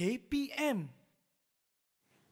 KPM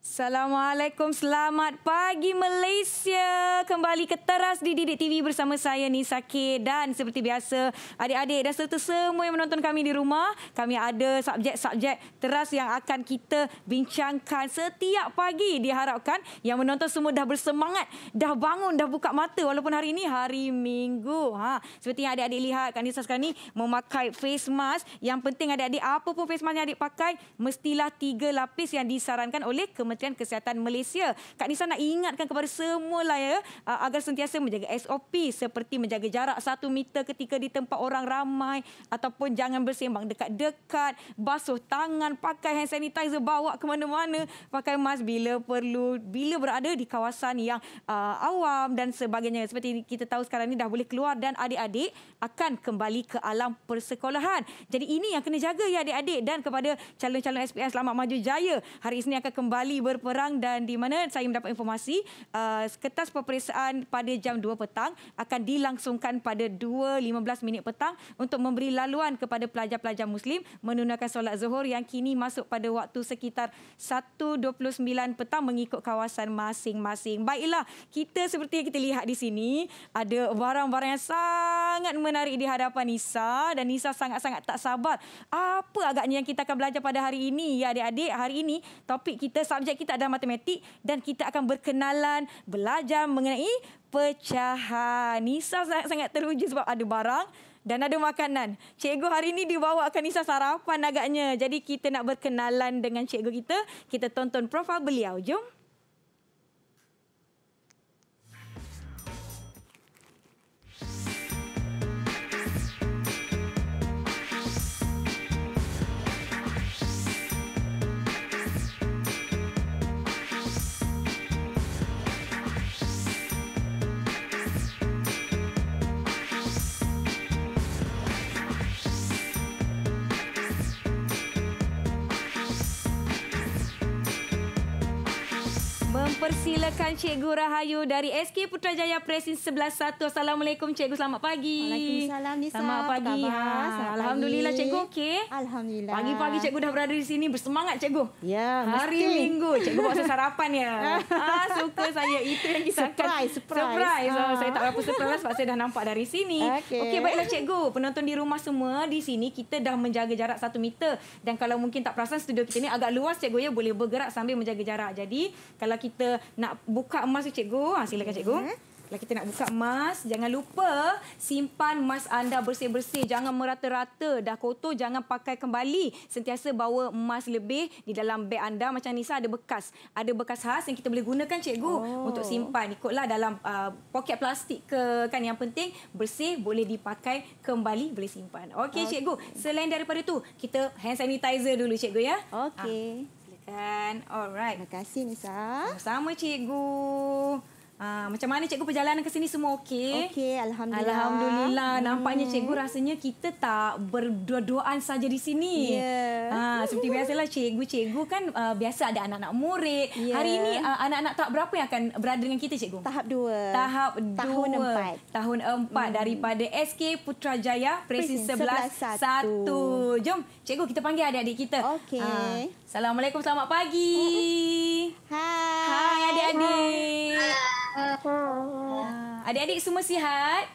Assalamualaikum, selamat pagi Malaysia. Kembali ke teras di Didik TV bersama saya Nisa K. Dan seperti biasa, adik-adik dan serta semua yang menonton kami di rumah, kami ada subjek-subjek teras yang akan kita bincangkan setiap pagi. Diharapkan yang menonton semua dah bersemangat, dah bangun, dah buka mata walaupun hari ini hari Minggu. Ha. Seperti yang adik-adik lihat, kan Nisa sekarang ni memakai face mask. Yang penting adik-adik, apa pun face mask yang adik pakai, mestilah tiga lapis yang disarankan oleh Kementerian Kementerian Kesihatan Malaysia. Kak Nisa nak ingatkan kepada semua lah ya agar sentiasa menjaga SOP seperti menjaga jarak satu meter ketika di tempat orang ramai ataupun jangan bersembang dekat-dekat, basuh tangan, pakai hand sanitizer, bawa ke mana-mana, pakai mask bila perlu, bila berada di kawasan yang uh, awam dan sebagainya. Seperti kita tahu sekarang ini dah boleh keluar dan adik-adik akan kembali ke alam persekolahan. Jadi ini yang kena jaga ya adik-adik dan kepada calon-calon SPM Selamat Maju Jaya. Hari ini akan kembali berperang dan di mana saya mendapat informasi uh, kertas peperiksaan pada jam 2 petang akan dilangsungkan pada 2.15 minit petang untuk memberi laluan kepada pelajar-pelajar Muslim menunaikan solat zuhur yang kini masuk pada waktu sekitar 1.29 petang mengikut kawasan masing-masing. Baiklah, kita seperti yang kita lihat di sini ada barang-barang yang sangat menarik di hadapan Nisa dan Nisa sangat-sangat tak sabar. Apa agaknya yang kita akan belajar pada hari ini ya adik-adik? Hari ini topik kita, subjek kita adalah matematik dan kita akan berkenalan, belajar mengenai pecahan. Nisa sangat-sangat teruji sebab ada barang dan ada makanan. Cikgu hari ini dibawa dibawakan Nisa sarapan agaknya. Jadi kita nak berkenalan dengan cikgu kita. Kita tonton profil beliau. Jom. mempersilakan Cikgu Rahayu dari SK Putrajaya Presin 11.1. Assalamualaikum Cikgu, selamat pagi. Waalaikumsalam Nisa. Selamat pagi. Ha, Alhamdulillah pagi. Cikgu, okey? Alhamdulillah. Pagi-pagi Cikgu dah berada di sini, bersemangat Cikgu. Ya, Hari Minggu, Cikgu buat sarapan ya. ah, suka saya, itu yang kita akan. Surprise, surprise. surprise. Oh, ha. saya tak berapa surprise lah sebab saya dah nampak dari sini. Okey, okay, baiklah Cikgu. Penonton di rumah semua, di sini kita dah menjaga jarak 1 meter. Dan kalau mungkin tak perasan, studio kita ni agak luas Cikgu ya. Boleh bergerak sambil menjaga jarak. Jadi, kalau kita nak buka emas tu cikgu. Ha, silakan cikgu. Hmm. Kalau kita nak buka emas, jangan lupa simpan emas anda bersih-bersih. Jangan merata-rata. Dah kotor, jangan pakai kembali. Sentiasa bawa emas lebih di dalam beg anda. Macam Nisa ada bekas. Ada bekas khas yang kita boleh gunakan, cikgu, oh. untuk simpan. Ikutlah dalam uh, poket plastik ke. kan Yang penting, bersih, boleh dipakai kembali, boleh simpan. Okey, okay. cikgu. Selain daripada itu kita hand sanitizer dulu, cikgu. ya. Okey. Ha. Dan Alright. Terima kasih Nisa. Sama cikgu. Uh, macam mana cikgu perjalanan ke sini semua okey? Okey, alhamdulillah. Alhamdulillah. Hmm. Nampaknya cikgu rasanya kita tak berdua-duaan saja di sini. Ya. Yeah. Uh, seperti biasalah cikgu, cikgu kan uh, biasa ada anak-anak murid. Yeah. Hari ini uh, anak-anak tak berapa yang akan berada dengan kita cikgu? Tahap 2. Tahap 2. Tahun 4. Tahun 4 hmm. daripada SK Putrajaya Presiden 11 1. 1. Jom Cikgu kita panggil adik-adik kita. Okey. Uh, Assalamualaikum, selamat pagi. Hai. Hai adik-adik. Ah, adik-adik uh, semua sihat?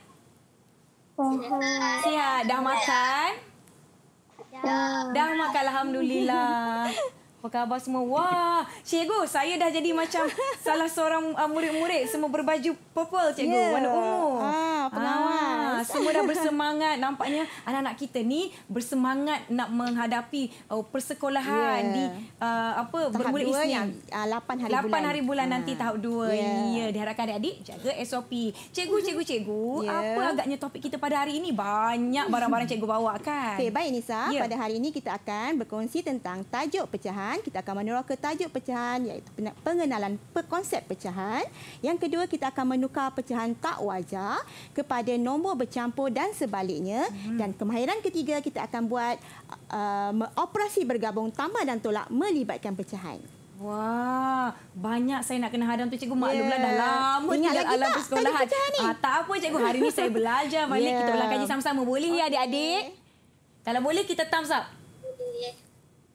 Sihat. Sihat. Dah makan? Dah. Dah makan, Alhamdulillah. Apa khabar semua? Wah, cikgu, saya dah jadi macam salah seorang uh, murid-murid semua berbaju purple, cikgu, yeah. warna ungu. Ah, pengawas. Ah, semua dah bersemangat. Nampaknya anak-anak kita ni bersemangat nak menghadapi uh, persekolahan yeah. di ya. uh, apa bermula Isnin. Yang, uh, ah, 8 hari 8 bulan. 8 hari bulan nanti ah. tahap 2. Ya, yeah. yeah. diharapkan adik-adik jaga SOP. Mm-hmm. Cikgu, cikgu, cikgu, ya. yeah. apa agaknya topik kita pada hari ini? Banyak barang-barang cikgu bawa kan? Okay, baik Nisa, yeah. pada hari ini kita akan berkongsi tentang tajuk pecahan pecahan, kita akan menerok ke tajuk pecahan iaitu pengenalan konsep pecahan. Yang kedua, kita akan menukar pecahan tak wajar kepada nombor bercampur dan sebaliknya. Hmm. Dan kemahiran ketiga, kita akan buat uh, operasi bergabung tambah dan tolak melibatkan pecahan. Wah, banyak saya nak kena hadam tu cikgu. Maklumlah yeah. dah ya. lama Ingat tinggal alam persekolahan. Ah, tak apa cikgu, hari ini saya belajar balik. Yeah. Kita belajar ya. kaji sama-sama. Boleh okay. ya adik-adik? Kalau boleh kita thumbs up.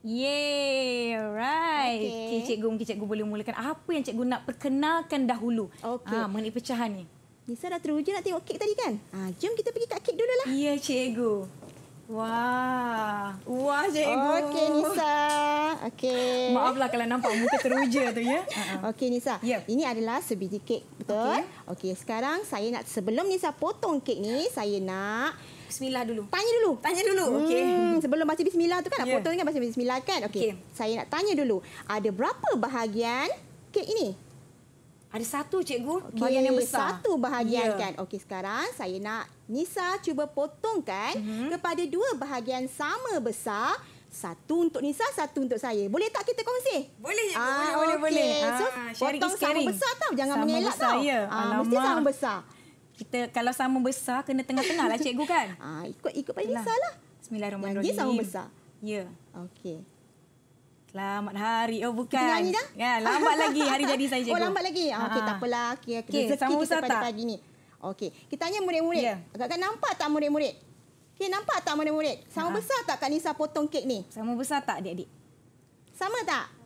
Yeah, alright. Okay. okay, cikgu, mungkin cikgu boleh mulakan. Apa yang cikgu nak perkenalkan dahulu okay. ha, mengenai pecahan ni? Nisa dah teruja nak tengok kek tadi kan? Ah, jom kita pergi kat kek dulu lah. Ya, cikgu. Wah, wah cikgu. Okey, oh. Nisa. Okey. Maaflah kalau nampak muka teruja tu ya. Ah, ah. Okey, Nisa. Yeah. Ini adalah sebiji kek, betul? Okey, okay, sekarang saya nak sebelum Nisa potong kek ni, saya nak bismillah dulu. Tanya dulu. Tanya dulu. Hmm, Okey. Sebelum baca bismillah tu kan nak yeah. potong kan baca bismillah kan? Okey. Okay. Saya nak tanya dulu. Ada berapa bahagian kek ini? Ada satu cikgu. Okay. Bahagian yang besar. Satu bahagian yeah. kan. Okey sekarang saya nak Nisa cuba potongkan mm-hmm. kepada dua bahagian sama besar. Satu untuk Nisa, satu untuk saya. Boleh tak kita kongsi? Boleh, ah, boleh, okay. boleh. So, ah, potong sama besar tau. Jangan sama mengelak besar, tau. Ya. Ah, mesti sama besar kita kalau sama besar kena tengah-tengah lah cikgu kan? Ha, ikut ikut paling besar lah. Bismillahirrahmanirrahim. Dia sama besar. Ya. Okey. Selamat hari. Oh bukan. Kita nyanyi dah? Ya, lambat lagi hari jadi saya oh, cikgu. Oh lambat lagi? Ha, Okey tak Okey, okay, okay sama besar tak? Pagi ni. Okey, kita tanya murid-murid. Ya. Agak-agak nampak tak murid-murid? Okey, nampak tak murid-murid? Sama ha. besar tak Kak Nisa potong kek ni? Sama besar tak adik-adik? Sama tak?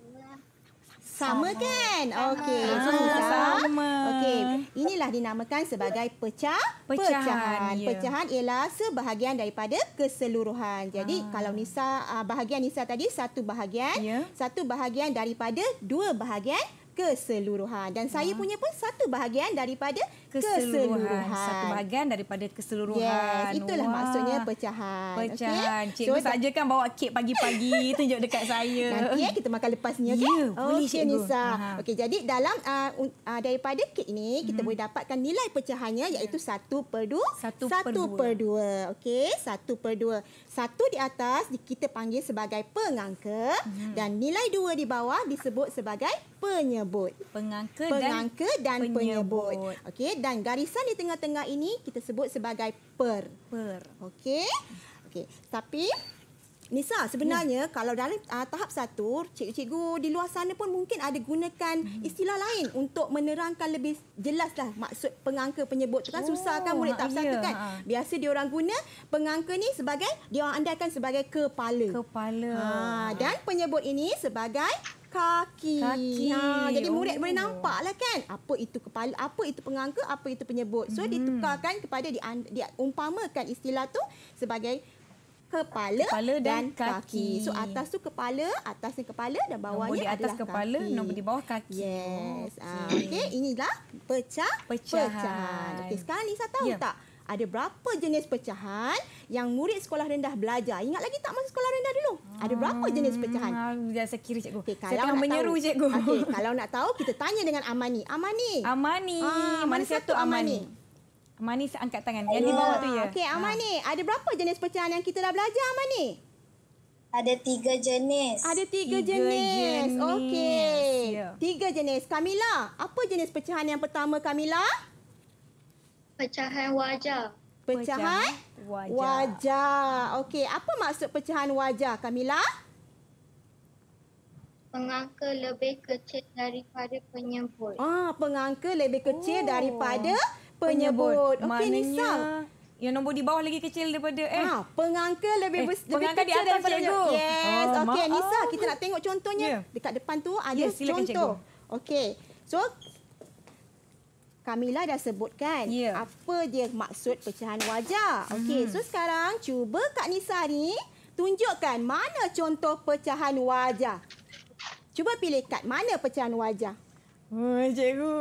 sama kan? Okey, sama. Ah. Ah. sama. Okey, inilah dinamakan sebagai pecah pecahan. Pecahan, ya. pecahan ialah sebahagian daripada keseluruhan. Jadi ha. kalau Nisa bahagian Nisa tadi satu bahagian, ya. satu bahagian daripada dua bahagian keseluruhan dan ha. saya punya pun satu bahagian daripada keseluruhan. keseluruhan satu bahagian daripada keseluruhan yes, itulah Wah. maksudnya pecahan pecahan okay. cikgu so, saja kan bawa kek pagi-pagi tunjuk dekat saya nanti eh, kita makan lepas ni okey ya, boleh cikgu Nisa Okay, jadi dalam uh, uh, daripada kek ini kita hmm. boleh dapatkan nilai pecahannya iaitu ya. satu satu per per dua, dua, okay, satu per dua, satu di atas kita panggil sebagai pengangka hmm. dan nilai dua di bawah disebut sebagai penyebut pengangka, pengangka dan, dan penyebut, penyebut. okey dan garisan di tengah-tengah ini kita sebut sebagai per. Per. Okey. Okey. Tapi Nisa, sebenarnya hmm. kalau dalam uh, tahap satu, cikgu-cikgu di luar sana pun mungkin ada gunakan hmm. istilah lain untuk menerangkan lebih jelaslah maksud pengangka penyebut. Kan oh, susah kan oh, murid tahap satu ya. kan? Ha. Biasa diorang guna pengangka ni sebagai, diorang andaikan sebagai kepala. Kepala. Ah, ha, dan penyebut ini sebagai kaki. kaki. Ha, jadi oh. murid oh. nampak lah kan. Apa itu kepala, apa itu pengangka, apa itu penyebut. So, hmm. ditukarkan kepada, di, umpamakan istilah tu sebagai kepala, kepala dan, dan kaki. kaki. So atas tu kepala, atasnya kepala dan bawahnya adalah kaki. Nombor di atas kepala, kaki. nombor di bawah kaki. Yes. Ah, oh, okey, okay. inilah pecah pecahan. pecahan. Okey, sekarang Lisa tahu yeah. tak? ada berapa jenis pecahan yang murid sekolah rendah belajar. Ingat lagi tak masa sekolah rendah dulu? Ada berapa hmm, jenis pecahan? Ah, biar saya kira cikgu. Okay, kalau saya tengah menyeru tahu, cikgu. Okay, kalau nak tahu, kita tanya dengan Amani. Amani. Amani. Ah, mana satu, satu Amani? Amani seangkat tangan. Yang di ya, bawah tu ya. Okey, ah. Amani. Ha. Ada berapa jenis pecahan yang kita dah belajar, Amani? Ada tiga jenis. Ada tiga, tiga jenis. jenis. Okey. Ya. Yeah. Tiga jenis. Kamila, apa jenis pecahan yang pertama, Kamila? Kamila pecahan wajah. Pecahan wajah. wajah. Okey, apa maksud pecahan wajah, Kamila? Pengangka lebih kecil daripada penyebut. Ah, pengangka lebih kecil oh. daripada penyebut. penyebut. Okey, Nisa. Yang nombor di bawah lagi kecil daripada eh. Ha, pengangka lebih, eh, lebih pengangka kecil di atas daripada cikgu. Yes. Oh, Okey, Nisa, kita nak tengok contohnya. Yeah. Dekat depan tu ada yes, contoh. Okey. So, Kamila dah sebutkan yeah. apa dia maksud pecahan wajah. hmm Okey, so sekarang cuba Kak Nisa ni tunjukkan mana contoh pecahan wajah. Cuba pilih kad mana pecahan wajah. Oh, cikgu.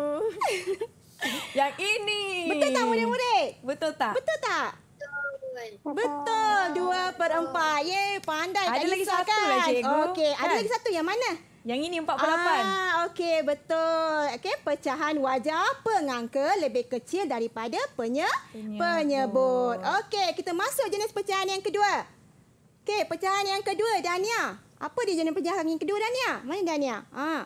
Yang ini. Betul tak murid-murid? Betul tak? Betul tak? Betul. Betul. Dua per empat. Yeay, pandai. Ada Kak lagi Nisa, satu kan? lah, cikgu. Okey, ada kan? lagi satu. Yang mana? Yang ini 48. Ah, okey betul. Okey, pecahan wajah pengangka lebih kecil daripada penye- penyebut. Okey, kita masuk jenis pecahan yang kedua. Okey, pecahan yang kedua, Dania. Apa dia jenis pecahan yang kedua, Dania? Mana Dania? Ha. Ah.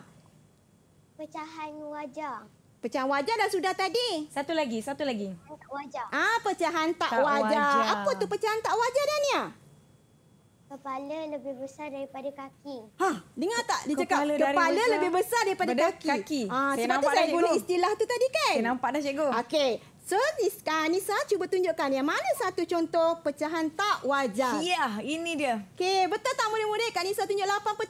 Pecahan wajah. Pecahan wajah dah sudah tadi. Satu lagi, satu lagi. tak wajah. Ah, pecahan tak, tak wajah. wajah. Apa tu pecahan tak wajah, Dania? Kepala lebih besar daripada kaki. Ha, dengar tak dia cakap kepala, kepala lebih besar daripada kaki. kaki. Ha, saya sebab tu saya guna istilah tu tadi kan? Saya nampak dah cikgu. Okey. So, kanisa Nisa cuba tunjukkan yang mana satu contoh pecahan tak wajar. Ya, yeah, ini dia. Okey, betul tak murid-murid? kanisa Nisa tunjuk 8 per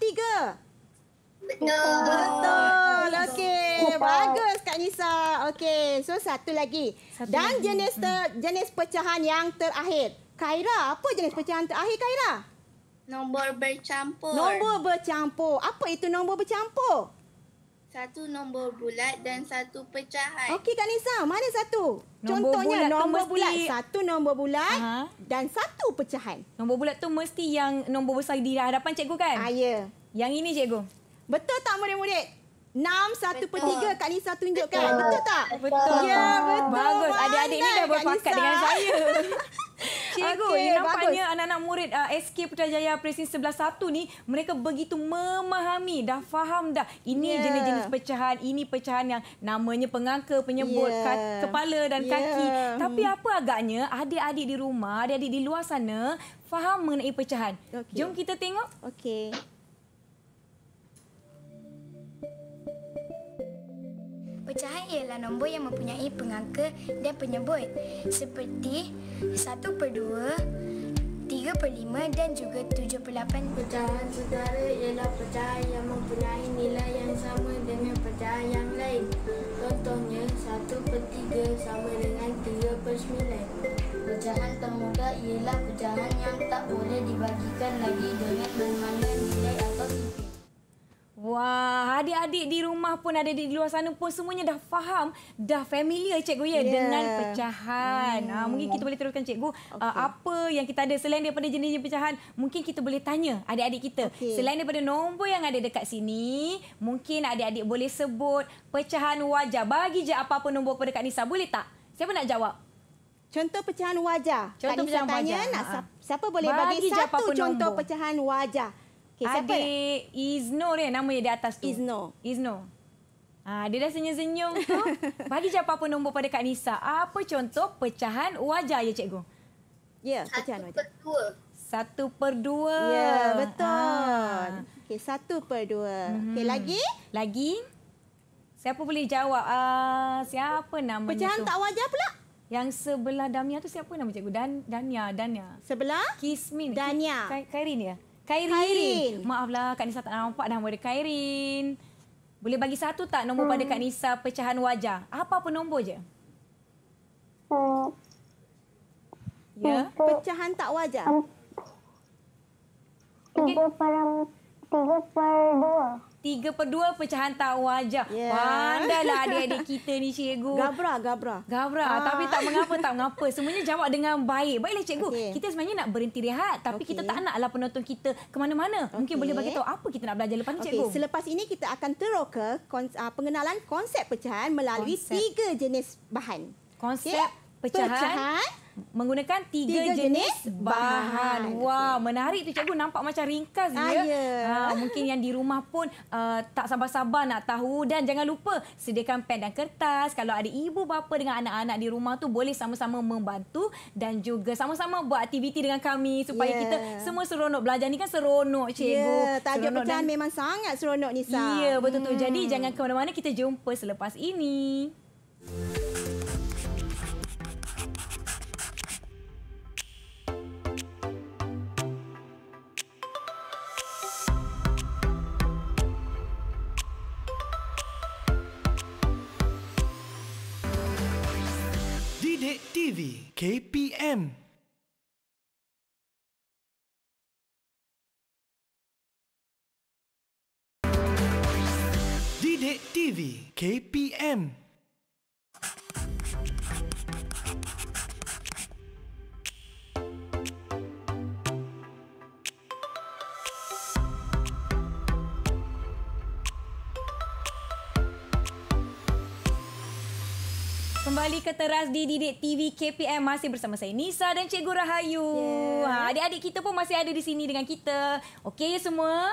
3. Betul. Betul. Okey, bagus kanisa. Nisa. Okey, so satu lagi. Satu Dan lagi. jenis ter, jenis pecahan yang terakhir. Kaira, apa jenis pecahan terakhir Kaira? Nombor bercampur. Nombor bercampur. Apa itu nombor bercampur? Satu nombor bulat dan satu pecahan. Okey Kak Nisa, mana satu? Nombor Contohnya bulat nombor mesti... bulat. Satu nombor bulat Aha. dan satu pecahan. Nombor bulat tu mesti yang nombor besar di hadapan cikgu kan? Ah, ya. Yang ini cikgu. Betul tak murid-murid? 6, satu per tiga, Kak Lisa tunjukkan. Betul, betul tak? Betul. Ya, betul. Bagus. Adik-adik ni dah berpakat dengan saya. Cikgu, okay, nampaknya anak-anak murid uh, SK Putrajaya Presiden 11.1 ni mereka begitu memahami dah faham dah ini ya. jenis-jenis yeah. pecahan ini pecahan yang namanya pengangka, penyebut, yeah. kepala dan yeah. kaki. Hmm. Tapi apa agaknya adik-adik di rumah, adik-adik di luar sana faham mengenai pecahan. Okay. Jom kita tengok. Okey. Pecahan ialah nombor yang mempunyai pengangka dan penyebut seperti 1 per 2, 3 per 5 dan juga 7 per 8. Pecahan sedara ialah pecahan yang mempunyai nilai yang sama dengan pecahan yang lain. Contohnya, 1 per 3 sama dengan 3 per 9. Pecahan termudah ialah pecahan yang tak boleh dibagikan lagi dengan bermanfaat. Wah, adik-adik di rumah pun ada di luar sana pun semuanya dah faham, dah familiar cikgu ya yeah. dengan pecahan. Hmm. Ha, mungkin kita boleh teruskan cikgu, ah, okay. apa yang kita ada selain daripada jenis jenis pecahan, mungkin kita boleh tanya adik-adik kita. Okay. Selain daripada nombor yang ada dekat sini, mungkin adik-adik boleh sebut pecahan wajah. Bagi je apa-apa nombor kepada Kak Nisa, boleh tak? Siapa nak jawab? Contoh pecahan wajah. Contoh Kak Nisa pecahan tanya, wajah. Nak, ah. siapa boleh bagi, bagi satu contoh nombor. pecahan wajah? Okay, siapa Adik Izno dia, nama dia di atas tu. Izno. Izno. Ah, dia dah senyum-senyum tu. Bagi je apa-apa nombor pada Kak Nisa. Apa contoh pecahan wajah ya, cikgu? Ya, yeah, pecahan wajah. Satu per dua. Satu per dua. Ya, yeah, betul. Ah. Okey, satu per dua. Hmm. Okey, lagi? Lagi. Siapa boleh jawab? Ah, siapa nama Pecahan tak wajah pula. Yang sebelah Damia tu siapa nama cikgu? Dan Dania, Dania. Sebelah? Kismin. Dania. Kairin ya? Kairin. Kairin. Maaflah Kak Nisa tak nampak nama dia Kairin. Boleh bagi satu tak nombor hmm. pada Kak Nisa pecahan wajah? Apa pun nombor je. Hmm. Ya, Untuk pecahan tak wajah. Tiga okay. 3 per dua. Tiga per dua pecahan tak wajar. Yeah. Pandailah adik-adik kita ni cikgu. Gabra, gabra. Gabra. Ah. Tapi tak mengapa, tak mengapa. Semuanya jawab dengan baik. Baiklah cikgu. Okay. Kita sebenarnya nak berhenti rehat. Tapi okay. kita tak naklah penonton kita ke mana-mana. Mungkin boleh bagi tahu apa kita nak belajar lepas ni okay. cikgu. Selepas ini kita akan teruk ke uh, pengenalan konsep pecahan melalui konsep. 3 jenis bahan. Konsep okay. pecahan. pecahan menggunakan tiga, tiga jenis, jenis bahan. bahan. Wah, wow, menarik tu cikgu nampak macam ringkas ah, ya. Yeah. Ha, mungkin yang di rumah pun uh, tak sabar-sabar nak tahu dan jangan lupa sediakan pen dan kertas. Kalau ada ibu bapa dengan anak-anak di rumah tu boleh sama-sama membantu dan juga sama-sama buat aktiviti dengan kami supaya yeah. kita semua seronok belajar ni kan seronok ya, cikgu. Ya, yeah, tajuk pecahan dan... memang sangat seronok ni Sa. Ya, yeah, betul tu. Hmm. Jadi jangan ke mana-mana kita jumpa selepas ini. KPM. Didik TV KPM. kembali ke teras di Didik TV KPM masih bersama saya Nisa dan Cikgu Rahayu. Yeah. Ha, adik-adik kita pun masih ada di sini dengan kita. Okey ya semua?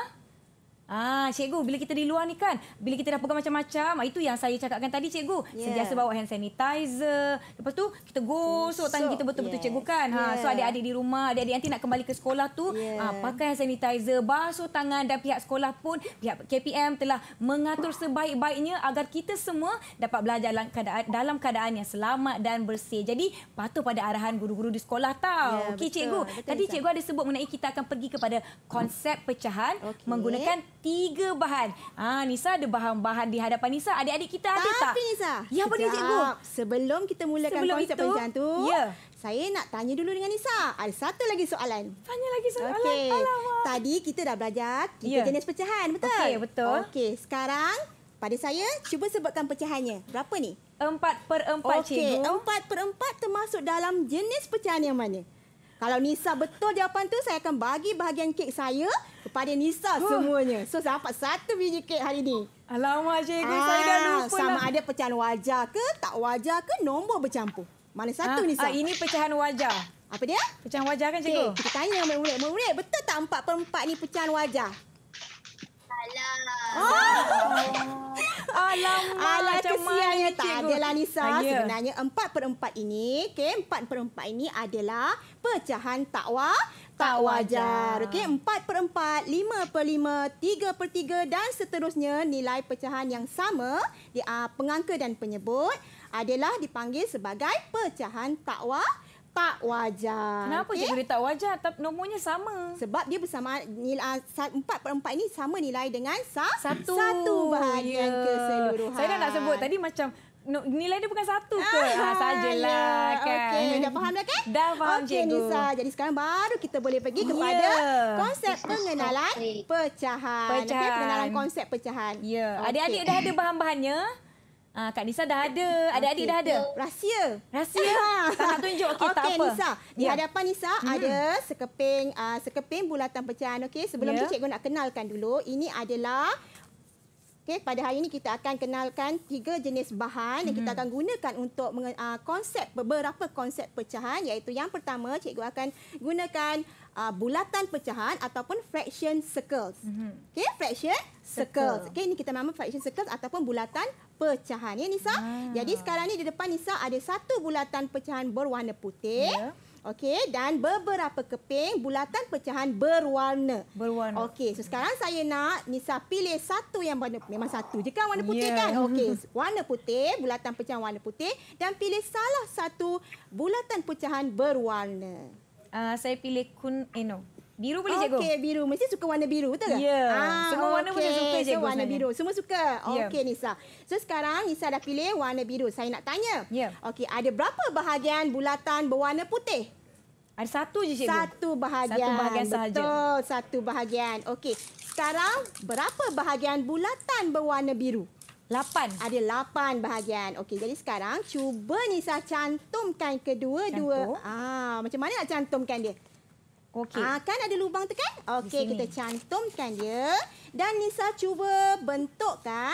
Ah, cikgu, bila kita di luar ni kan, bila kita dah pegang macam-macam, ah, itu yang saya cakapkan tadi, cikgu. Yeah. Sentiasa bawa hand sanitizer. Lepas tu kita gosok tangan kita betul-betul, yes. cikgu kan. Yeah. Ha, so ya. adik-adik di rumah, adik-adik nanti nak kembali ke sekolah tu, yeah. ha, ya. pakai hand sanitizer, basuh tangan dan pihak sekolah pun, pihak KPM telah mengatur sebaik-baiknya agar kita semua dapat belajar dalam keadaan, dalam keadaan yang selamat dan bersih. Jadi, patuh pada arahan guru-guru di sekolah tau. Yeah, Okey, cikgu. Betul, tadi betul, cikgu ada sebut mengenai kita akan pergi kepada konsep pecahan okay. menggunakan tiga bahan. Ha, Nisa ada bahan-bahan di hadapan Nisa. Adik-adik kita ada Tapi, tak? Tapi Nisa. Ya, apa dia cikgu? Sebelum kita mulakan Sebelum konsep itu, pencahan tu, ya. saya nak tanya dulu dengan Nisa. Ada satu lagi soalan. Tanya lagi soalan. Okay. Alamak. Tadi kita dah belajar tiga ya. jenis pecahan, betul? Okey, betul. Okey, sekarang pada saya, cuba sebutkan pecahannya. Berapa ni? Empat per empat, okay. cikgu. Okey, empat per empat termasuk dalam jenis pecahan yang mana? Kalau Nisa betul jawapan tu, saya akan bagi bahagian kek saya kepada Nisa huh. Oh. semuanya. So, saya dapat satu biji kek hari ini. Alamak, cikgu. Ah, saya dah lupa. Sama lah. ada pecahan wajah ke, tak wajah ke, nombor bercampur. Mana ah, satu, ah, Nisa? Ah, ini pecahan wajah. Apa dia? Pecahan wajah kan, cikgu? Okay, kita tanya murid-murid. Murid, betul tak empat per empat ni pecahan wajah? Salah. Oh. Oh. Alamak, Alah, kesiannya tak adalah Lisa. Ah, ya. yeah. Sebenarnya empat per empat ini, okay, empat per empat ini adalah pecahan takwa tak wajar. Okey, empat per empat, lima per lima, tiga per tiga dan seterusnya nilai pecahan yang sama di uh, pengangka dan penyebut adalah dipanggil sebagai pecahan tak wajar letak wajah. Kenapa eh? okay? cikgu letak wajah? Nomornya sama. Sebab dia bersama nilai empat per empat ini sama nilai dengan satu, satu bahagian yeah. keseluruhan. Saya dah nak sebut tadi macam no, nilai dia bukan satu ke? Ah, ha, sajalah yeah. kan. Okay. Dah faham dah kan? Dah faham okay, cikgu. Nisa. Jadi sekarang baru kita boleh pergi ya. kepada yeah. konsep pengenalan pecahan. pecahan. Okay, pengenalan konsep pecahan. Yeah. Okay. Adik-adik dah ada bahan-bahannya. Ah, Kak Nisa dah ada. Adik-adik okay. dah ada. Rahsia. Rahsia. Ha. Tak nak tunjuk. kita okay, tak apa. Nisa. Di ya. hadapan Nisa hmm. ada sekeping uh, sekeping bulatan pecahan. Okey, sebelum ya. tu cikgu nak kenalkan dulu. Ini adalah... Okey, pada hari ini kita akan kenalkan tiga jenis bahan hmm. yang kita hmm. akan gunakan untuk uh, konsep beberapa konsep pecahan iaitu yang pertama cikgu akan gunakan Uh, bulatan pecahan ataupun fraction circles. Mm -hmm. Okay, fraction circles. circles. Okay, ini kita nama fraction circles ataupun bulatan pecahan ya Nisa. Ha. Jadi sekarang ni di depan Nisa ada satu bulatan pecahan berwarna putih. Ya. Okey dan beberapa keping bulatan pecahan berwarna. Berwarna. Okey, so sekarang saya nak Nisa pilih satu yang warna memang satu je kan warna putih yeah. kan. Okey, warna putih, bulatan pecahan warna putih dan pilih salah satu bulatan pecahan berwarna. Uh, saya pilih kun eh no, Biru boleh cikgu? Okey, biru. Mesti suka warna biru, betul tak? Ya. Yeah. Ah, Semua warna okay. suka cikgu so, warna biru. Semua suka? Yeah. Okey, Nisa. So, sekarang Nisa dah pilih warna biru. Saya nak tanya. Ya. Yeah. Okey, ada berapa bahagian bulatan berwarna putih? Ada satu je cikgu. Satu bahagian. Satu bahagian sahaja. Betul, satu bahagian. Okey, sekarang berapa bahagian bulatan berwarna biru? Lapan. Ada lapan bahagian. Okey, jadi sekarang cuba Nisa cantumkan kedua-dua. Cantum. Ah, macam mana nak cantumkan dia? Okey. Ah, kan ada lubang tu kan? Okey, kita cantumkan dia. Dan Nisa cuba bentukkan.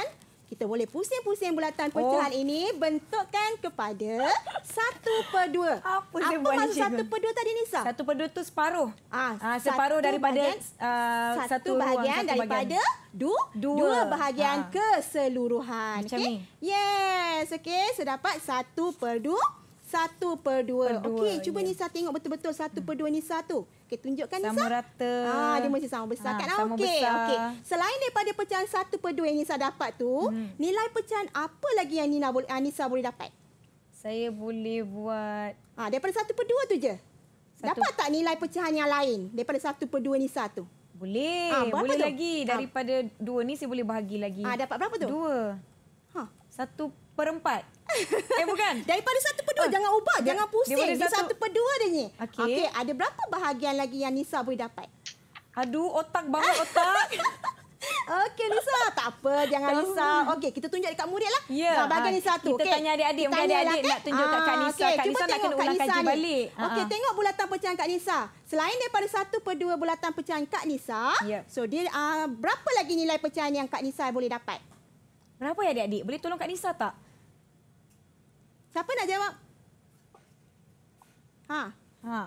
Kita boleh pusing-pusing bulatan pecahan oh. ini. Bentukkan kepada satu per dua. Apa, Apa maksud satu per dua tadi, Nisa? Satu per dua tu separuh. Ah, ah separuh daripada bahagian, uh, satu, satu bahagian satu daripada bahagian. Du, dua. dua bahagian ah. keseluruhan. Macam okay? ni. Yes, okey. So, dapat satu per dua. Satu per dua. dua Okey, cuba yeah. Nisa tengok betul-betul satu per dua hmm. Nisa tu. Okey, tunjukkan Nisa. Sama rata. Ah, dia masih sama besar ha, kan? Sama okay. besar. Okay. Selain daripada pecahan satu per dua yang Nisa dapat tu, hmm. nilai pecahan apa lagi yang Nina boleh, Nisa boleh dapat? Saya boleh buat... Ah, daripada satu per dua tu je. Satu. Dapat tak nilai pecahan yang lain daripada satu per dua Nisa tu? Boleh. Ha, boleh tu? lagi. Ah. Daripada ha. dua ni saya boleh bahagi lagi. Ah, dapat berapa tu? Dua. Ha, satu perempat. Eh bukan. Daripada satu per dua, oh. jangan ubah, jangan pusing. Daripada satu... satu per dua adanya. Okey. Okay, ada berapa bahagian lagi yang Nisa boleh dapat? Aduh, otak banget otak. Okey Nisa, tak apa jangan Nisa. Okey, kita tunjuk dekat murid lah. Ya, Bahagian bagi ah, Nisa tu. Kita okay. tanya adik-adik, mungkin adik-adik nak kan? tunjuk dekat ah, Kak Nisa. Okay. Kak Nisa nak kena ulang kaji balik. Ah, okey, tengok bulatan pecahan Kak Nisa. Selain daripada satu per dua bulatan pecahan Kak Nisa, yep. so dia uh, berapa lagi nilai pecahan yang Kak Nisa boleh dapat? Berapa ya adik-adik? Boleh tolong Kak Nisa tak? Siapa nak jawab? Ha. Ha.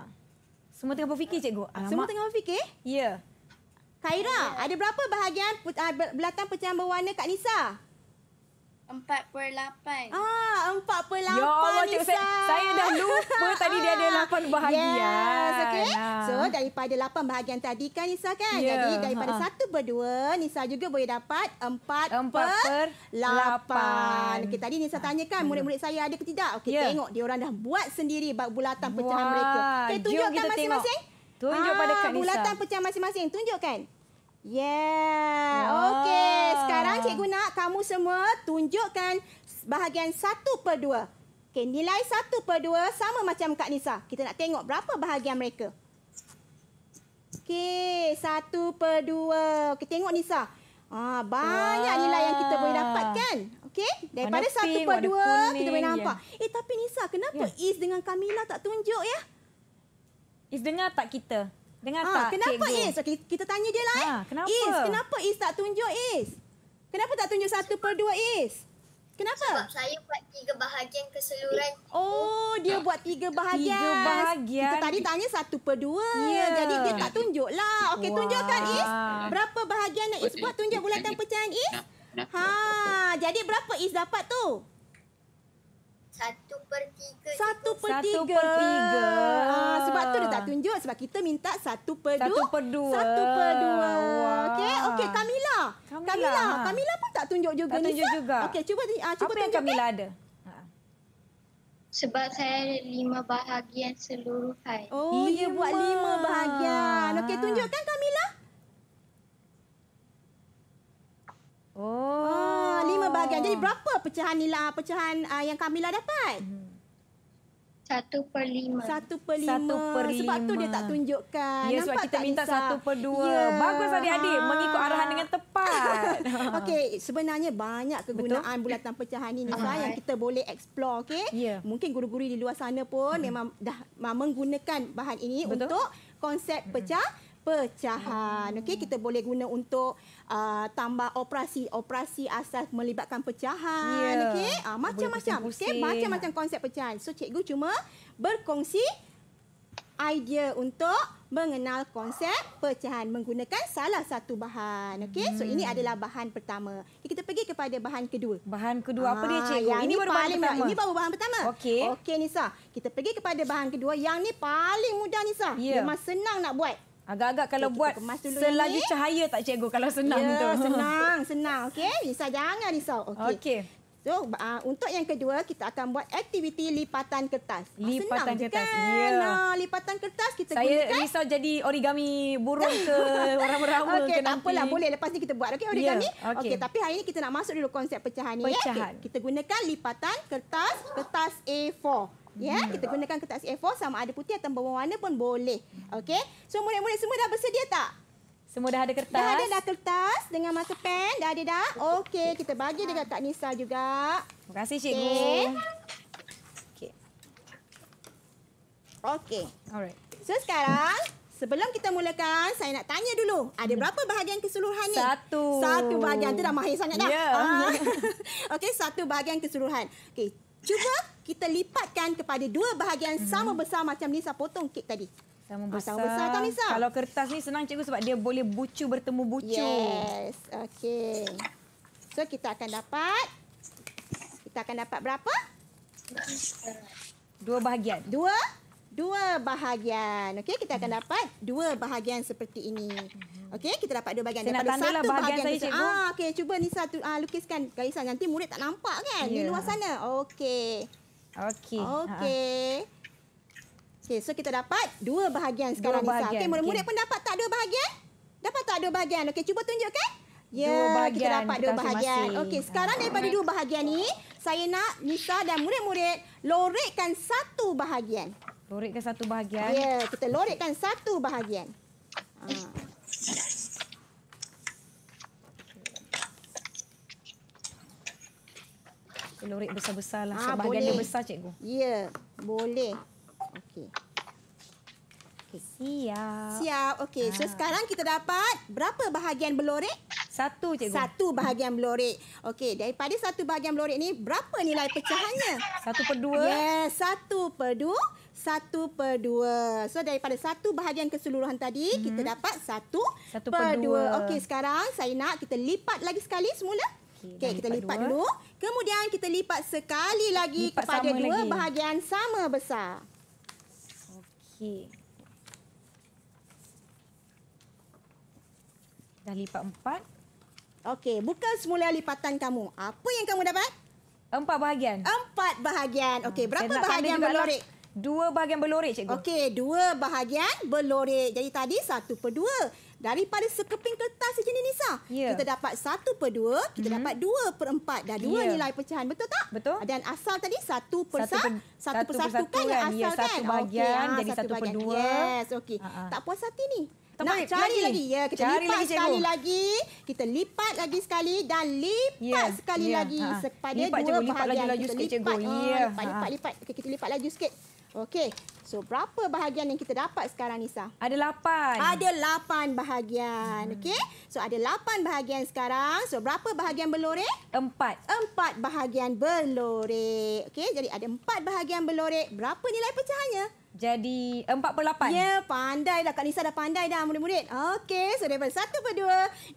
Semua tengah berfikir cikgu. Alamak. Semua tengah berfikir? Ya. Yeah. Kaira, ada berapa bahagian uh, belakang pecahan berwarna Kak Nisa? Empat per lapan. Ah, empat per lapan, Ya Allah, cikgu saya, saya dah lupa tadi dia ada lapan bahagian. Yes, okay. Ah. So, daripada lapan bahagian tadi kan, Nisa kan? Yeah. Jadi, daripada ha. satu per dua, Nisa juga boleh dapat empat, per lapan. Okay, tadi Nisa ah, tanya kan, hmm. murid-murid saya ada ke tidak? Okay, yeah. tengok. orang dah buat sendiri bulatan pecahan Wah. mereka. Okay, tunjukkan masing-masing. Tunjuk ah, pada Kak Nisa. Bulatan pecahan masing-masing. Tunjukkan. Yeah. Wow. Ah. Okey, sekarang cikgu nak kamu semua tunjukkan bahagian satu per dua. Okey, nilai satu per dua sama macam Kak Nisa. Kita nak tengok berapa bahagian mereka. Okey, satu per dua. Kita tengok Nisa. Ah, banyak wow. Ah. nilai yang kita boleh dapat kan? Okey, daripada satu per 2 kita boleh nampak. Yeah. Eh, tapi Nisa, kenapa yeah. Is dengan Kamila tak tunjuk ya? Is dengar tak kita? Dengar ha, tak, kenapa cikgu? Kenapa Is? Kita tanya dia lah. Ha, kenapa? Is, kenapa Is tak tunjuk Is? Kenapa tak tunjuk satu per dua Is? Kenapa? Sebab saya buat tiga bahagian keseluruhan. Oh, dia buat tiga bahagian. Tiga bahagian. Kita tadi tanya satu per dua. Yeah. Jadi dia tak tunjuk lah. Okey, tunjukkan Is. Berapa bahagian yang Is buat? Tunjuk bulatan pecahan Is. Ha, jadi berapa Is dapat tu? Satu per tiga. Satu per tiga. Satu per tiga. Ha, sebab tu dia tak ah. tunjuk. Sebab kita minta satu per dua. Satu per dua. Satu per dua. Okey, okey. Kamila. Kamila. Kamila ha. pun tak tunjuk juga. Tak tunjuk Nisa. juga. Okey, cuba, cuba Apa tunjuk. Apa yang Kamila okay? ada? Sebab saya lima bahagian seluruhan. Oh, dia buat lima bahagian. Okey, tunjukkan Kamila. Kamila. Oh. Ah, lima bahagian. Jadi berapa pecahan nila, ah, pecahan uh, yang Kamila dapat? Mm-hmm. Satu per lima. Satu per lima. Satu per lima. Sebab tu dia tak tunjukkan. Ya, Nampak sebab kita minta Lisa? satu per dua. Ya. Bagus adik-adik. Ha. Mengikut arahan dengan tepat. okey, sebenarnya banyak kegunaan Betul? bulatan pecahan ini uh yang kita boleh explore. Okay? Yeah. Mungkin guru-guru di luar sana pun uh memang dah menggunakan bahan ini Betul? untuk konsep pecah. uh pecahan. Okey, kita boleh guna untuk uh, tambah operasi-operasi asas melibatkan pecahan. Yeah. Okey, uh, macam-macam. Okey, macam-macam konsep pecahan. So cikgu cuma berkongsi idea untuk mengenal konsep pecahan menggunakan salah satu bahan. Okey, hmm. so ini hmm. adalah bahan pertama. Okay, kita pergi kepada bahan kedua. Bahan kedua ah, apa dia ah, cikgu? Yang ini baru bahan Ini baru bahan pertama. Okey. Okey Nisa, kita pergi kepada bahan kedua. Yang ni paling mudah Nisa. Yeah. Memang senang nak buat. Agak-agak kalau okay, buat selagi ini. cahaya tak cikgu kalau senang yeah, tu. Senang, senang. Okey, risau jangan risau. Okey. Okay. So, uh, untuk yang kedua kita akan buat aktiviti lipatan kertas. Ah, lipatan oh, kertas. Ya. Yeah. Nah, lipatan kertas kita Saya gunakan. Saya risau jadi origami burung ke orang-orang okay, ke nanti. Okey, apalah boleh lepas ni kita buat okay ya, origami. Yeah, okey, okay, tapi hari ini kita nak masuk dulu konsep pecahan ni. Ya. Pecahan. Okay. Kita gunakan lipatan kertas, kertas A4. Ya, hmm. kita gunakan kertas A4 sama ada putih atau berwarna pun boleh. Okey. So murid-murid semua dah bersedia tak? Semua dah ada kertas. Dah ada dah kertas dengan marker pen. Dah ada dah. Okey, kita bagi dekat Kak Nisa juga. Terima kasih cikgu. Okey. Okey. Okay. Alright. So sekarang Sebelum kita mulakan, saya nak tanya dulu. Ada hmm. berapa bahagian keseluruhan ni? Satu. Satu bahagian. Itu dah mahir sangat dah. Ya. Yeah. Okey, satu bahagian keseluruhan. Okey, Cuba kita lipatkan kepada dua bahagian hmm. sama besar macam Nisa potong kek tadi. Sama besar. Ah, sama besar kan Nisa? Kalau kertas ni senang cikgu sebab dia boleh bucu bertemu bucu. Yes. Okey. So kita akan dapat. Kita akan dapat berapa? Dua bahagian. Dua dua bahagian. Okey, kita akan dapat dua bahagian seperti ini. Okey, kita dapat dua bahagian. Saya Daripada lah satu bahagian, bahagian saya, cikgu. Ah, okey, cuba Nisa tu, ah, lukiskan. Kalisa, nanti murid tak nampak kan yeah. di ya. luar sana. Okey. Okey. Okey. Okey, so kita dapat dua bahagian sekarang dua bahagian. Nisa. Okey, murid-murid okay. pun dapat tak dua bahagian? Dapat tak dua bahagian? Okey, cuba tunjukkan. Ya, kita dapat dua bahagian. Okey, sekarang daripada dua bahagian ni, saya nak Nisa dan murid-murid lorekkan satu bahagian. Lorekkan satu bahagian. Ya, kita lorikkan satu bahagian. Ha. Kita lorek besar-besarlah. Ha, ah, bahagian dia besar, cikgu. Ya, boleh. Okey. siap. Siap. Okey, so ah. sekarang kita dapat berapa bahagian belorik? Satu, cikgu. Satu bahagian belorik. Okey, daripada satu bahagian belorik ni, berapa nilai pecahannya? Satu per dua. Yes, ya, satu per dua satu per dua. So daripada satu bahagian keseluruhan tadi, mm-hmm. kita dapat satu, satu per, per dua. dua. Okey, sekarang saya nak kita lipat lagi sekali semula. Okey, okay, kita lipat dua. dulu. Kemudian kita lipat sekali lagi lipat kepada dua lagi. bahagian sama besar. Okey. Dah lipat empat. Okey, buka semula lipatan kamu. Apa yang kamu dapat? Empat bahagian. Empat bahagian. Okey, ah, berapa bahagian berlorik? Lah dua bahagian belorek cikgu. Okey, dua bahagian belorek. Jadi tadi satu per dua. Daripada sekeping kertas saja ni Nisa. Yeah. Ya. Kita dapat satu per dua. Kita mm -hmm. dapat dua per empat. Dah dua yeah. nilai pecahan. Betul tak? Betul. Dan asal tadi satu per satu. Per, satu, satu per satu, satu kan, kan asal yeah, satu kan? Satu kan? Ya, bahagian okay, ah, jadi satu, satu per dua. Yes, okey. Ah, ah. Tak puas hati ni. Nak cari lagi. lagi. Ya, kita cari lipat lagi, sekali cikgu. lagi. Kita lipat lagi sekali. Dan lipat yeah. Ya. sekali yeah. lagi. Ha. Sepada lipat, dua cikgu. bahagian. Lipat laju-laju sikit, cikgu. Lipat, lipat, lipat. Kita lipat laju sikit. Okey. So berapa bahagian yang kita dapat sekarang Nisa? Ada lapan. Ada lapan bahagian. Hmm. Okey. So ada lapan bahagian sekarang. So berapa bahagian belorek? Empat. Empat bahagian belorek. Okey. Jadi ada empat bahagian belorek. Berapa nilai pecahannya? jadi 48. Ya, pandai lah. Kak Nisa dah pandai dah murid-murid. Okey, so daripada 1 per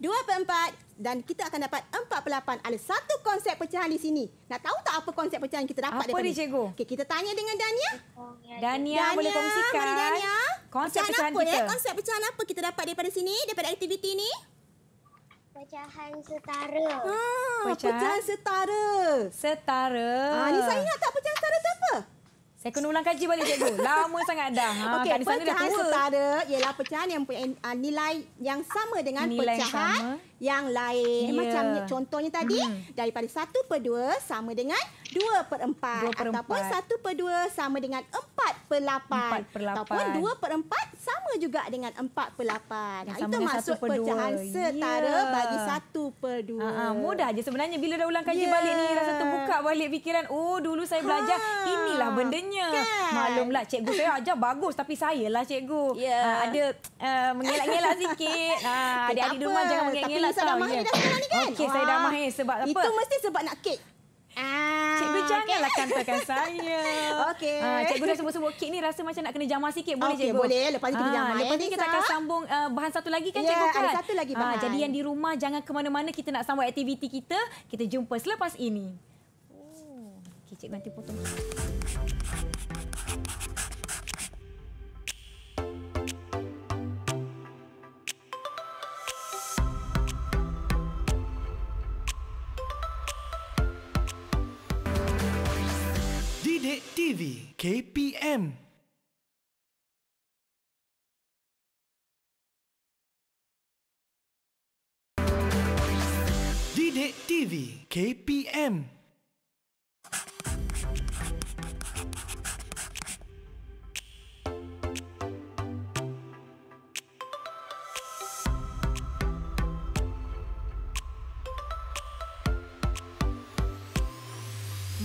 2, 2 per 4 dan kita akan dapat 48. Ada satu konsep pecahan di sini. Nak tahu tak apa konsep pecahan kita dapat apa daripada ni? Apa ni, cikgu? Okey, kita tanya dengan Dania. Dania, Dania boleh kongsikan. Mari Dania. Konsep pecahan, pecahan apa, kita. Eh? Konsep pecahan apa kita dapat daripada sini, daripada aktiviti ini? Pecahan setara. Ah, pecahan, pecahan setara. Setara. Ah, Nisa ingat tak pecahan setara tu apa? Saya kena ulang kaji balik cikgu. Lama sangat dah. Ha, okay, kat pecahan dah setara ialah pecahan yang punya uh, nilai yang sama dengan nilai pecahan yang, sama. yang lain. Yeah. Macam contohnya tadi, mm. daripada 1 per 2 sama dengan 2 per 4. ataupun 1 per 2 sama dengan 4 per 8. 4 per 8. Ataupun 2 per 4 sama juga dengan 4 per 8. Ya, nah, itu masuk pecahan setara yeah. bagi 1 per 2. Ha, ha, mudah je sebenarnya bila dah ulang kaji yeah. balik ni rasa terbuka balik fikiran. Oh dulu saya ha. belajar ha. inilah bendanya. Kan? Maklumlah cikgu saya ajar bagus tapi saya lah cikgu. Yeah. Ha, ada uh, mengelak-ngelak sikit. Ha, adik-adik di rumah jangan mengelak-ngelak. Tapi saya dah mahir dah sekarang ni kan? Okey saya dah mahir sebab ah. apa? Itu mesti sebab nak kek. Ah, cikgu janganlah okay. kantorkan saya. Okey. Uh, cikgu dah sebut-sebut kek ni rasa macam nak kena jamah sikit. Boleh okay, cikgu? Boleh. Lepas ni kita ah, jamah. Uh, ya, lepas ni kita akan sambung uh, bahan satu lagi kan yeah, cikgu kan? Ya, ada satu lagi ah, bahan. Uh, jadi yang di rumah jangan ke mana-mana kita nak sambung aktiviti kita. Kita jumpa selepas ini. Oh. Okey cikgu nanti potong. TV KPM Didik TV KPM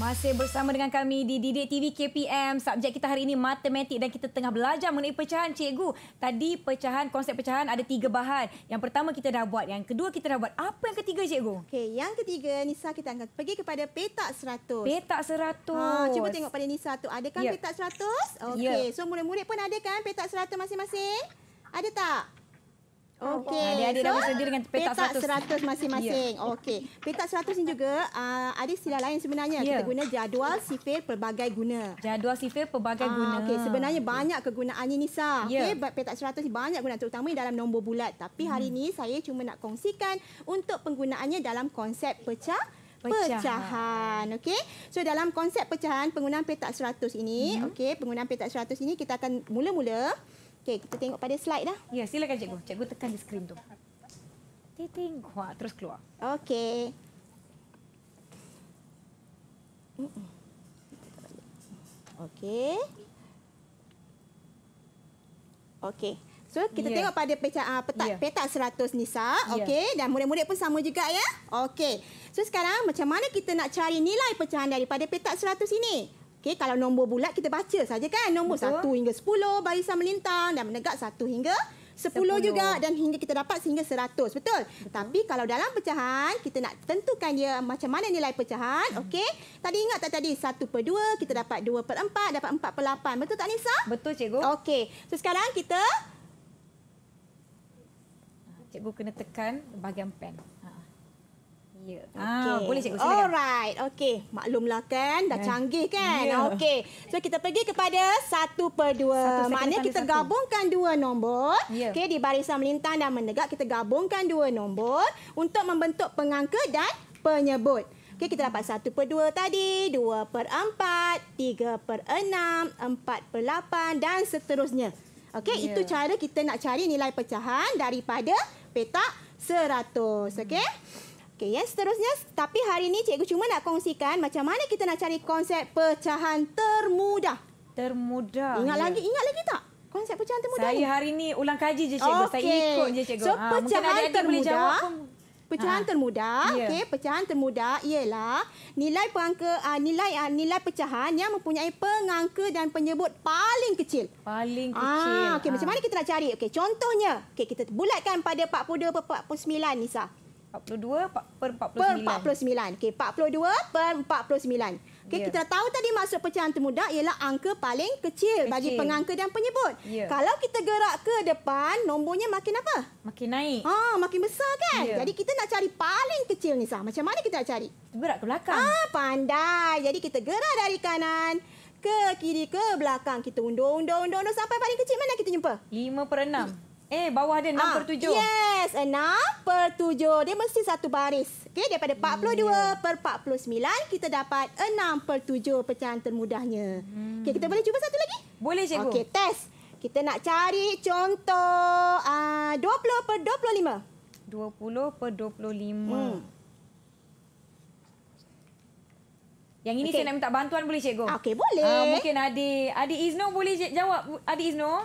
Masih bersama dengan kami di Didik TV KPM. Subjek kita hari ini matematik dan kita tengah belajar mengenai pecahan cikgu. Tadi pecahan, konsep pecahan ada tiga bahan. Yang pertama kita dah buat, yang kedua kita dah buat. Apa yang ketiga cikgu? Okey, yang ketiga Nisa kita akan pergi kepada petak seratus. Petak seratus. Ha, cuba tengok pada Nisa tu. Ada kan yeah. Ya. petak seratus? Ya. Okey, yeah. so murid-murid pun ada kan petak seratus masing-masing? Ada tak? Oh, okey. Ha, adik-adik so, dah bersedia dengan petak, petak 100. masing-masing. Yeah. Okey. Petak 100 ni juga uh, ada istilah lain sebenarnya. Yeah. Kita guna jadual sifir pelbagai guna. Jadual sifir pelbagai uh, guna. Okey, sebenarnya okay. banyak kegunaannya Nisa. Yeah. Okey, petak 100 ni banyak guna terutamanya dalam nombor bulat. Tapi hari ini hmm. saya cuma nak kongsikan untuk penggunaannya dalam konsep pecah pecahan okey so dalam konsep pecahan penggunaan petak seratus ini mm-hmm. okey penggunaan petak seratus ini kita akan mula-mula Okey, kita tengok pada slide dah. Ya, silakan cikgu. Cikgu tekan di skrin tu. Titing, wah, terus keluar. Okey. Okey. Okey. So, kita yeah. tengok pada peta, uh, ah, petak, yeah. petak 100 Nisa. Ya. Okey. Yeah. Dan murid-murid pun sama juga ya. Okey. So, sekarang macam mana kita nak cari nilai pecahan daripada petak 100 ini? Okay, kalau nombor bulat kita baca saja kan. Nombor satu hingga sepuluh barisan melintang dan menegak satu hingga sepuluh juga dan hingga kita dapat sehingga seratus. Betul? Betul. Tapi kalau dalam pecahan kita nak tentukan dia macam mana nilai pecahan. Okay, Tadi ingat tak tadi satu per dua kita dapat dua per empat dapat empat per lapan. Betul tak Nisa? Betul cikgu. Okey. So sekarang kita Cikgu kena tekan bahagian pen. Ha. Yeah. Okay. Ah, boleh cikgu silakan. Alright. Okey. Maklumlah kan dah ya. canggih kan. Yeah. Ya. Okey. So kita pergi kepada 1 per 2. Maknanya kita satu. gabungkan dua nombor. Yeah. Okey, di barisan melintang dan menegak kita gabungkan dua nombor untuk membentuk pengangka dan penyebut. Okey, kita dapat 1 per 2 tadi, 2 per 4, 3 per 6, 4 per 8 dan seterusnya. Okey, yeah. itu cara kita nak cari nilai pecahan daripada petak 100. Okey. Hmm. Okey, yang seterusnya, tapi hari ini cikgu cuma nak kongsikan macam mana kita nak cari konsep pecahan termudah. Termudah. Ingat ya. lagi, ingat lagi tak? Konsep pecahan termudah. Saya ini? hari ini ulang kaji je cikgu, okay. saya ikut je cikgu. So, ha, pecahan termudah. Pecahan ha. termudah, yeah. okey, pecahan termudah ialah nilai pangka uh, ah, nilai uh, nilai pecahan yang mempunyai pengangka dan penyebut paling kecil. Paling kecil. Ah, okey, ha. macam mana kita nak cari? Okey, contohnya, okey kita bulatkan pada 42.49 Nisa. 42 per 49. Per 49. Okey, 42 per 49. Okay, yeah. kita tahu tadi masuk pecahan termudah ialah angka paling kecil, kecil. bagi pengangka dan penyebut. Yeah. Kalau kita gerak ke depan, nombornya makin apa? Makin naik. Ha, makin besar kan? Yeah. Jadi kita nak cari paling kecil ni sah. Macam mana kita nak cari? Gerak ke belakang. Ah, pandai. Jadi kita gerak dari kanan ke kiri ke belakang. Kita undur, undur, undur, undur sampai paling kecil mana kita jumpa? 5 per 6. Eh, bawah dia 6 ah, ha. per 7. Yes, 6 per 7. Dia mesti satu baris. Okey, daripada 42 hmm. Ya. per 49, kita dapat 6 per 7 pecahan termudahnya. Hmm. Okey, kita boleh cuba satu lagi? Boleh, cikgu. Okay test. Kita nak cari contoh ah, uh, 20 per 25. 20 per 25. Hmm. Yang ini okay. saya nak minta bantuan boleh, cikgu? Okey, boleh. Uh, mungkin adi adi Izno boleh jawab. adi Izno.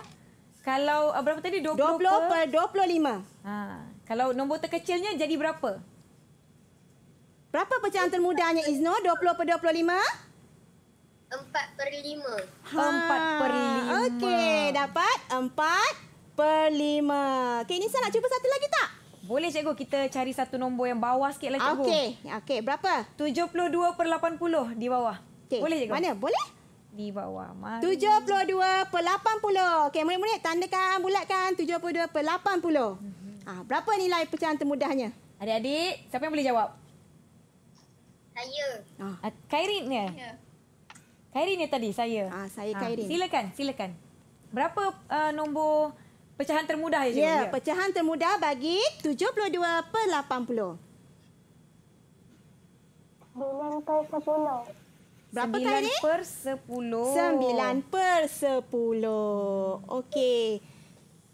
Kalau uh, berapa tadi? 20, 20 per 25. Ha. Kalau nombor terkecilnya jadi berapa? Berapa pecahan termudahnya Izno? 20 per 25? 4 per 5. Ha, 4 per 5. Okey, dapat 4 per 5. Okey, Nisa nak cuba satu lagi tak? Boleh, cikgu. Kita cari satu nombor yang bawah sikit lah, cikgu. Okey, okay, berapa? 72 per 80 di bawah. Okay. Boleh, cikgu? Mana? Boleh? di bawah. Mari. 72 80. Okey, murid-murid tandakan bulatkan 72 80. Hmm. Ha, berapa nilai pecahan termudahnya? Adik-adik, siapa yang boleh jawab? Saya. Ha. Ah. Ah, Khairin ya? Ya. Khairin ya tadi, saya. Ah saya ah, Khairin. silakan, silakan. Berapa uh, nombor pecahan termudah ya? Ya, pecahan termudah bagi 72 per 80. Dengan Berapa tadi? 9 per 10. 9 per 10. Okey.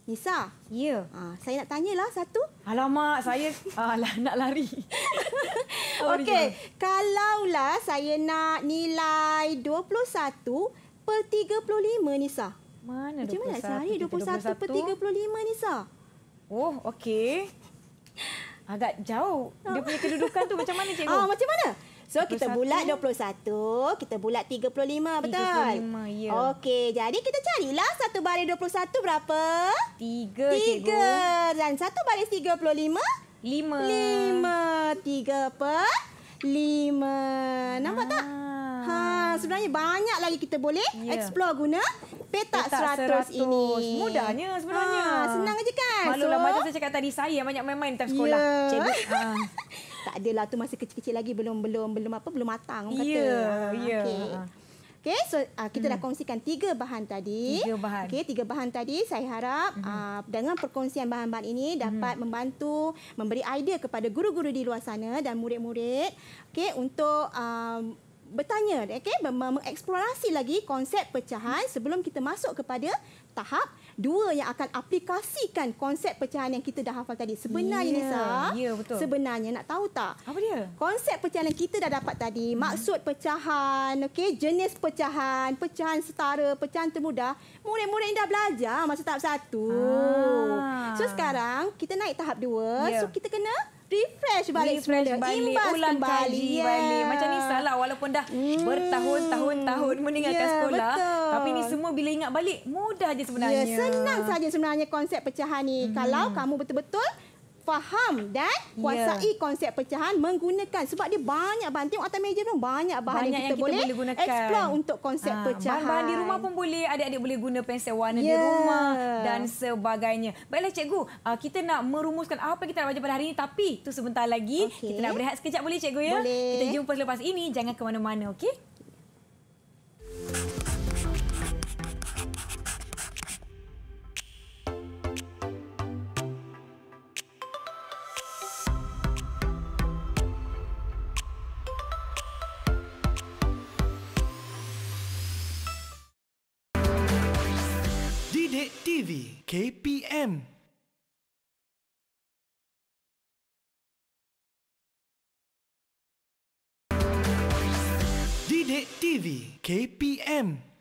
Nisa? Ya. Yeah. Ha, saya nak tanyalah satu. Alamak, saya alah, nak lari. Okey, kalaulah saya nak nilai 21 per 35, Nisa. Mana Macam 21? Macam mana sehari 21 per 35, Nisa? Oh, okey. Agak jauh. Dia punya kedudukan tu macam mana, Cikgu? Ah, macam mana? So 21. kita bulat 21 Kita bulat 35 betul 35 ya Okey jadi kita carilah Satu baris 21 berapa 3 3 Dan satu baris 35 5 5 3 per 5 Nampak tak ah. Ha, sebenarnya banyak lagi kita boleh yeah. explore guna petak, petak 100, 100 ini. Mudahnya sebenarnya. Ha, senang aja kan. Malulah so, macam saya cakap tadi saya yang banyak main-main time sekolah. Yeah. Cikgu. Ha. tak ada adalah tu masih kecil-kecil lagi belum belum belum apa belum matang ya, kata. Ya, ya. Okey. so uh, kita hmm. dah kongsikan tiga bahan tadi. Tiga bahan. Okey, tiga bahan tadi saya harap hmm. uh, dengan perkongsian bahan-bahan ini hmm. dapat hmm. membantu memberi idea kepada guru-guru di luar sana dan murid-murid okey untuk um, bertanya okey mengeksplorasi lagi konsep pecahan hmm. sebelum kita masuk kepada tahap dua yang akan aplikasikan konsep pecahan yang kita dah hafal tadi. Sebenarnya yeah, Nisa, yeah, betul. sebenarnya nak tahu tak? Apa dia? Konsep pecahan yang kita dah dapat tadi, hmm. maksud pecahan, okay jenis pecahan, pecahan setara, pecahan termudah, murid-murid ini dah belajar masa tahap satu. Ah. So sekarang kita naik tahap dua, yeah. so kita kena refresh balik refresh semula balik, imbas ulang kembali kaji yeah. balik macam ni ya. salah walaupun dah mm. bertahun-tahun-tahun meninggalkan yeah, sekolah betul. tapi ni semua bila ingat balik mudah je sebenarnya yeah, senang saja sebenarnya konsep pecahan ni mm. kalau kamu betul-betul faham dan ya. kuasai yeah. konsep pecahan menggunakan sebab dia banyak bahan tengok atas meja tu banyak bahan banyak yang kita, yang kita boleh, boleh explore untuk konsep ha, pecahan bahan, bahan di rumah pun boleh adik-adik boleh guna pensel warna yeah. di ya. rumah dan sebagainya baiklah cikgu uh, kita nak merumuskan apa yang kita nak belajar pada hari ini tapi tu sebentar lagi okay. kita nak berehat sekejap boleh cikgu ya boleh. kita jumpa selepas ini jangan ke mana-mana okey yeah. KPM. Didik TV KPM.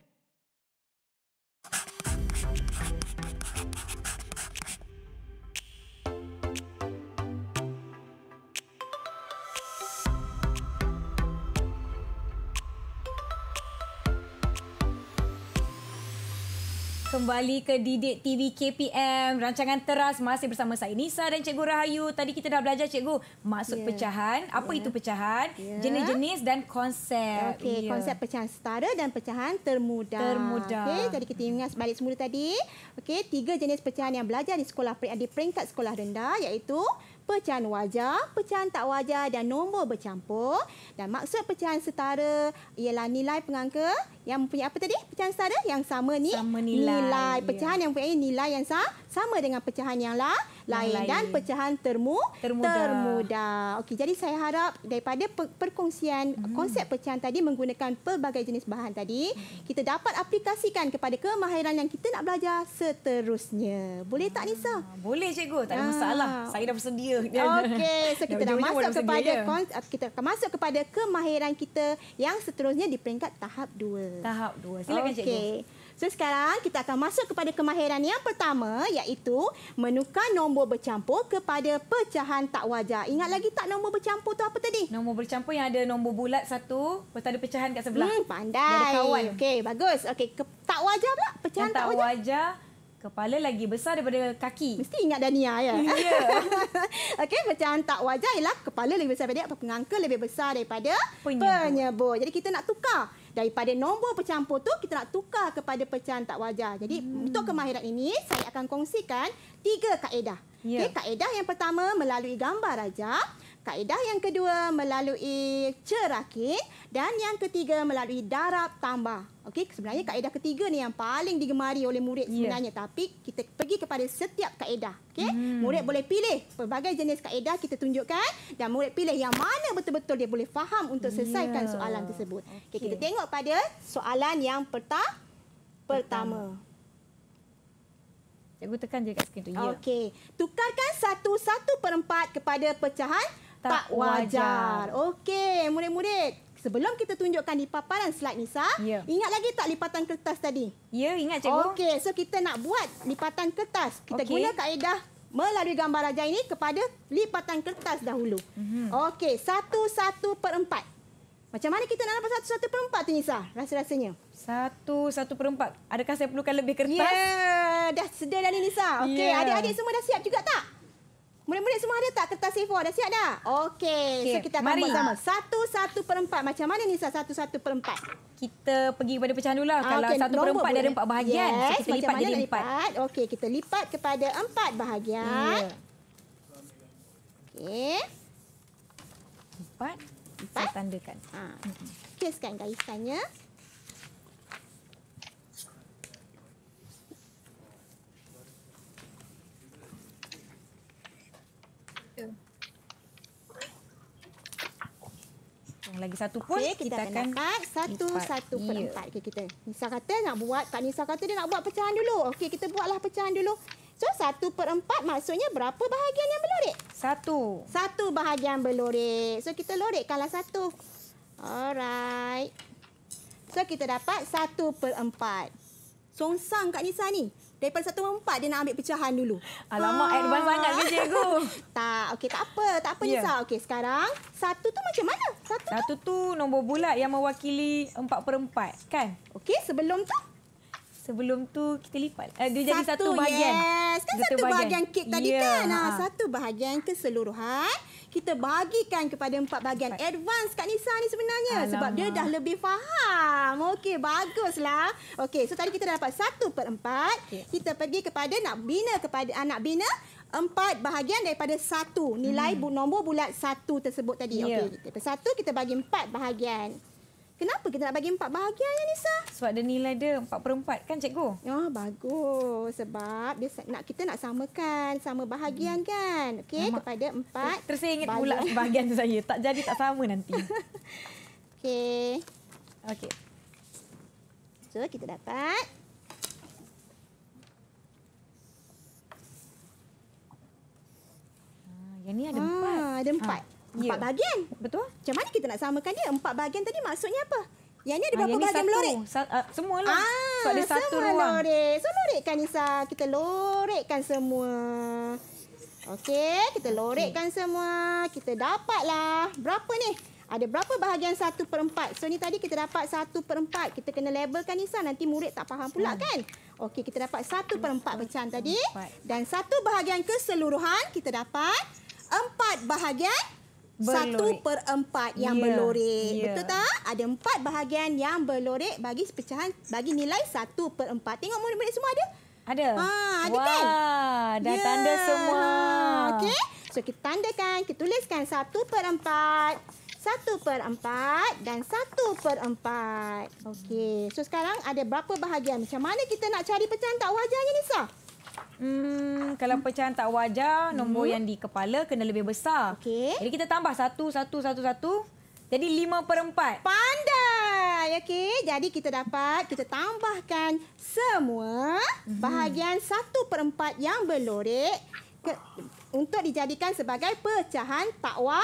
kembali ke Didik TV KPM rancangan teras masih bersama saya Nisa dan Cikgu Rahayu. Tadi kita dah belajar Cikgu maksud yeah. pecahan, apa yeah. itu pecahan, yeah. jenis-jenis dan konsep. Okey, yeah. konsep pecahan setara dan pecahan termuda. termuda. Okey, jadi kita ingat balik semula tadi. Okey, tiga jenis pecahan yang belajar di sekolah di peringkat sekolah rendah iaitu pecahan wajar, pecahan tak wajar dan nombor bercampur. Dan maksud pecahan setara ialah nilai pengangka yang mempunyai apa tadi? Pecahan setara yang sama ni sama nilai. nilai ya. pecahan yeah. yang mempunyai nilai yang sama dengan pecahan yang lain lain, lain. dan pecahan termu termuda. termuda. Okey, jadi saya harap daripada perkongsian hmm. konsep pecahan tadi menggunakan pelbagai jenis bahan tadi, kita dapat aplikasikan kepada kemahiran yang kita nak belajar seterusnya. Boleh tak Nisa? Ah, boleh cikgu, tak ada ah. masalah. Aa. Saya dah bersedia. Okey, so kita dah masuk kepada kita akan masuk kepada kemahiran kita yang seterusnya di peringkat tahap 2. Tahap 2. Silakan okay. cikgu. Okey. So sekarang kita akan masuk kepada kemahiran yang pertama iaitu menukar nombor bercampur kepada pecahan tak wajar. Ingat lagi tak nombor bercampur tu apa tadi? Nombor bercampur yang ada nombor bulat satu, lepas ada pecahan kat sebelah. Hmm, pandai. Yang ada kawan. Okey, bagus. Okey, tak wajar pula pecahan yang tak, tak wajar. wajar. Kepala lagi besar daripada kaki. Mesti ingat Dania ya. Ya. Yeah. Okey, pecahan tak wajar ialah kepala lebih besar daripada apa pengangka lebih besar daripada penyebut. penyebut. Jadi kita nak tukar daripada nombor pecampur tu kita nak tukar kepada pecahan tak wajar. Jadi hmm. untuk kemahiran ini saya akan kongsikan tiga kaedah. Ya. Okay, kaedah yang pertama melalui gambar rajah. Kaedah yang kedua melalui cerakit dan yang ketiga melalui darab tambah. Okey, sebenarnya kaedah ketiga ni yang paling digemari oleh murid ya. sebenarnya tapi kita pergi kepada setiap kaedah. Okey, hmm. murid boleh pilih pelbagai jenis kaedah kita tunjukkan dan murid pilih yang mana betul-betul dia boleh faham untuk selesaikan yeah. soalan tersebut. Okey, okay. kita tengok pada soalan yang perta- pertama. pertama. Cikgu tekan je kat skrin tu. Ya. Okey. Tukarkan satu satu per kepada pecahan tak wajar. Okey, murid-murid. Sebelum kita tunjukkan di paparan slide Nisa, ya. ingat lagi tak lipatan kertas tadi? Ya, ingat cikgu. Okey, so kita nak buat lipatan kertas. Kita okay. guna kaedah melalui gambar raja ini kepada lipatan kertas dahulu. Mm -hmm. Okey, satu-satu per empat. Macam mana kita nak dapat satu-satu per empat tu Nisa? Rasa-rasanya. Satu-satu per empat. Adakah saya perlukan lebih kertas? Ya, dah sedia dah ni Nisa. Okey, yeah. adik-adik semua dah siap juga tak? Murid-murid semua ada tak kertas A4? Dah siap dah? Okey. Okay. So kita akan Mari. buat sama. Satu-satu per empat. Macam mana ni satu-satu per empat? Kita pergi kepada pecahan dulu lah. Ah, Kalau okay. satu Lomba per empat, dia ada empat bahagian. Yes. So kita Macam lipat jadi empat. Okey, kita lipat kepada empat bahagian. Yeah. Okey. Empat. Empat. Saya tandakan. Ah. Keskan garisannya. kita. Yang lagi satu pun okay, kita, kita akan dapat satu empat. satu per yeah. empat. Okay, kita. Nisa kata nak buat, Kak Nisa kata dia nak buat pecahan dulu. Okey, kita buatlah pecahan dulu. So, satu per empat maksudnya berapa bahagian yang berlorek? Satu. Satu bahagian berlorek. So, kita lorekkanlah satu. Alright. So, kita dapat satu per empat. Songsang Kak Nisa ni. Daripada satu empat dia nak ambil pecahan dulu. Alamak, ah. advance sangat ke cikgu. tak, okay, tak apa. Tak apa ya. Nisa. Okay, sekarang satu tu macam mana? Satu, satu tu? tu nombor bulat yang mewakili empat per empat kan? Okey sebelum tu sebelum tu kita lipat. Uh, dia satu, jadi satu bahagian. Yes. Kan satu bahagian, bahagian kek tadi yeah. kan. Ha. Satu bahagian keseluruhan. Kita bahagikan kepada empat bahagian. Empat. Advance Kak Nisa ni sebenarnya. Alamak. Sebab dia dah lebih faham. Okey, baguslah. Okey, so tadi kita dah dapat satu per empat. Okay. Kita pergi kepada nak bina kepada anak ah, bina. Empat bahagian daripada satu. Nilai hmm. nombor bulat satu tersebut tadi. Yeah. Okey, satu kita bagi empat bahagian. Kenapa kita nak bagi empat bahagian ya Nisa? Sebab dia nilai dia empat per empat kan cikgu? Oh bagus. Sebab dia nak kita nak samakan sama bahagian hmm. kan? Okey kepada empat Ter Tersingit pula bahagian tu saya. Tak jadi tak sama nanti. Okey. Okey. So kita dapat. Ha, yang ni ada ha, empat. Ada empat. Ha. Empat yeah. bahagian. Betul. Macam mana kita nak samakan dia? Empat bahagian tadi maksudnya apa? Yang ni ada ah, berapa ah, bahagian satu. melorek? Sa- uh, semua lah. Ah, so ah, ada satu semua ruang. Lorek. So lorekkan Nisa. Kita lorekkan semua. Okey, kita lorekkan okay. semua. Kita dapatlah berapa ni? Ada berapa bahagian satu per empat? So ni tadi kita dapat satu per empat. Kita kena labelkan Nisa. Nanti murid tak faham pula hmm. kan? Okey, kita dapat satu per empat pecahan tadi. Dan satu bahagian keseluruhan kita dapat empat bahagian satu per empat yang yeah. berlorek. Yeah. Betul tak? Ada empat bahagian yang berlorek bagi pecahan bagi nilai satu per empat. Tengok murid-murid semua ada? Ada. Ha, ada Wah, kan? Dah yeah. tanda semua. Okey. So kita tandakan, kita tuliskan satu per empat. Satu per empat dan satu per empat. Okey. So sekarang ada berapa bahagian? Macam mana kita nak cari pecahan tak wajarnya, Nisa? Hmm, kalau pecahan tak wajar, nombor hmm. yang di kepala kena lebih besar. Okey. Jadi kita tambah satu, satu, satu, satu. Jadi lima per empat. Pandai. Okey. Jadi kita dapat kita tambahkan semua mm -hmm. bahagian satu per empat yang berlorek ke, untuk dijadikan sebagai pecahan tak, wa,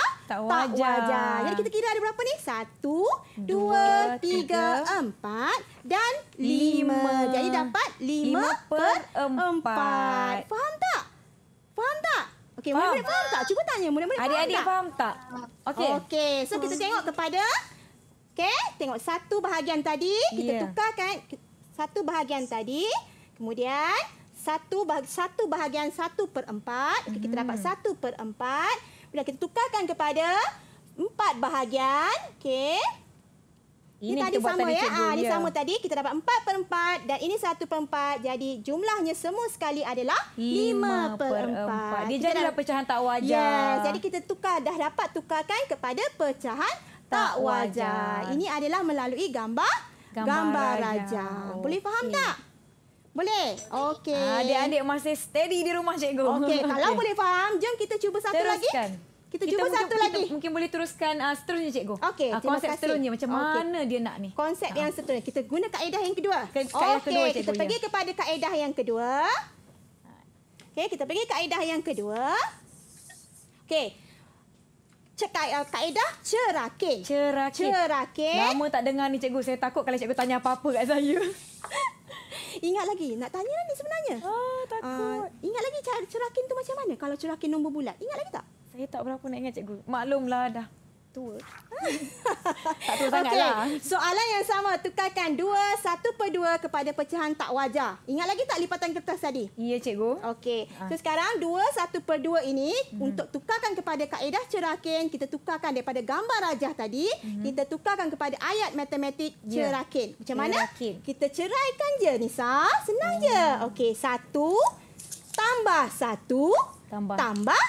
wajar. Jadi kita kira ada berapa ni? Satu, dua, dua tiga, tiga, empat dan lima. lima. Jadi dapat lima, lima per, per empat. empat. Faham tak? Faham tak? Okey, murid-murid faham tak? Cuba tanya murid-murid faham tak? Adik-adik faham tak? Okey. Okay. so kita hmm. tengok kepada... Okey, tengok satu bahagian tadi. Kita yeah. tukarkan satu bahagian tadi. Kemudian satu satu bahagian satu per empat. Hmm. Kita dapat mm-hmm. satu per empat. Bila kita tukarkan kepada empat bahagian. okay? Ini, ini tadi sama tadi ya. Ha, ini ya. sama tadi. Kita dapat empat per empat. Dan ini satu per empat. Jadi jumlahnya semua sekali adalah lima per empat. Dia jadi pecahan tak wajar. Yes. Jadi kita tukar dah dapat tukarkan kepada pecahan tak wajar. Ini adalah melalui gambar gambar, gambar raja. raja. Boleh faham okay. tak? Boleh? Okey. Ah, adik-adik masih steady di rumah cikgu. Okey, kalau okay. boleh faham, jom kita cuba satu teruskan. lagi. Teruskan. Kita cuba kita satu lagi. Kita mungkin boleh teruskan uh, seterusnya cikgu. Okey, uh, konsep kasih. seterusnya macam okay. mana dia nak ni? Konsep uh. yang seterusnya. Kita guna kaedah yang kedua. Ka kaedah okay. kedua cikgu. Kita ya. pergi kepada kaedah yang kedua. Okey, kita pergi kaedah yang kedua. Okey. Cekai uh, eh, kaedah cerakin. Cerakin. Cerakin. Lama tak dengar ni cikgu. Saya takut kalau cikgu tanya apa-apa kat saya. ingat lagi nak tanya ni sebenarnya. Ah oh, takut. Uh, ingat lagi cara curakin tu macam mana? Kalau curakin nombor bulat, ingat lagi tak? Saya tak berapa nak ingat cikgu. Maklumlah dah tua. tak tua sangat okay. lah. Soalan yang sama. Tukarkan dua, satu per dua kepada pecahan tak wajar. Ingat lagi tak lipatan kertas tadi? Ya, cikgu. Okey. Ah. So, sekarang dua, satu per dua ini hmm. untuk tukarkan kepada kaedah cerakin, kita tukarkan daripada gambar rajah tadi, hmm. kita tukarkan kepada ayat matematik ya. cerakin. Macam mana? Cerakin. Kita ceraikan je, Nisa. Senang hmm. je. Okey. Satu, tambah satu, tambah, tambah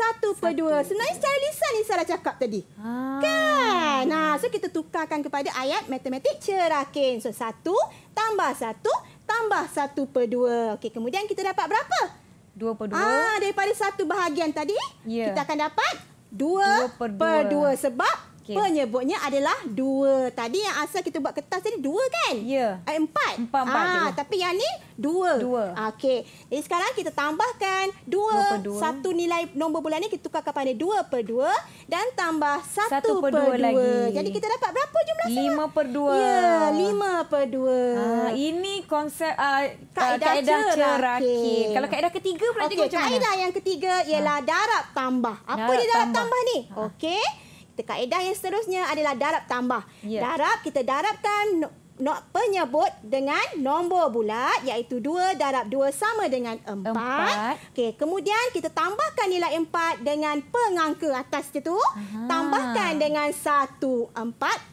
satu per dua. Sebenarnya secara lisan ni dah cakap tadi. Ha. Kan? Nah, so kita tukarkan kepada ayat matematik cerakin. So satu tambah satu tambah satu per dua. Okey, kemudian kita dapat berapa? Dua per dua. Ah, daripada satu bahagian tadi, yeah. kita akan dapat dua, dua per, dua. per dua. Sebab Okay. Penyebutnya adalah dua. Tadi yang asal kita buat kertas ni dua kan? Ya. Yeah. Eh, empat. Empat, empat. Ah, tapi yang ni dua. Dua. Okey. Jadi sekarang kita tambahkan dua. dua. Satu nilai nombor bulan ni kita tukar kepada dua per dua. Dan tambah satu, satu per, per dua, dua. Lagi. Jadi kita dapat berapa jumlah sama? Lima per dua. Ya, lima per dua. Ah, ini konsep uh, kaedah, kaedah cerakit. cerakit. Okay. Kalau kaedah ketiga pula okay, juga macam mana? Kaedah yang ketiga ialah ha. darab tambah. Apa darab dia darab tambah, tambah ni? Ha. Okey kita kaedah yang seterusnya adalah darab tambah. Yeah. Darab kita darabkan not penyebut dengan nombor bulat iaitu 2 darab 2 sama dengan 4. 4. Okey, kemudian kita tambahkan nilai 4 dengan pengangka atas itu. Aha. Tambahkan dengan 1 4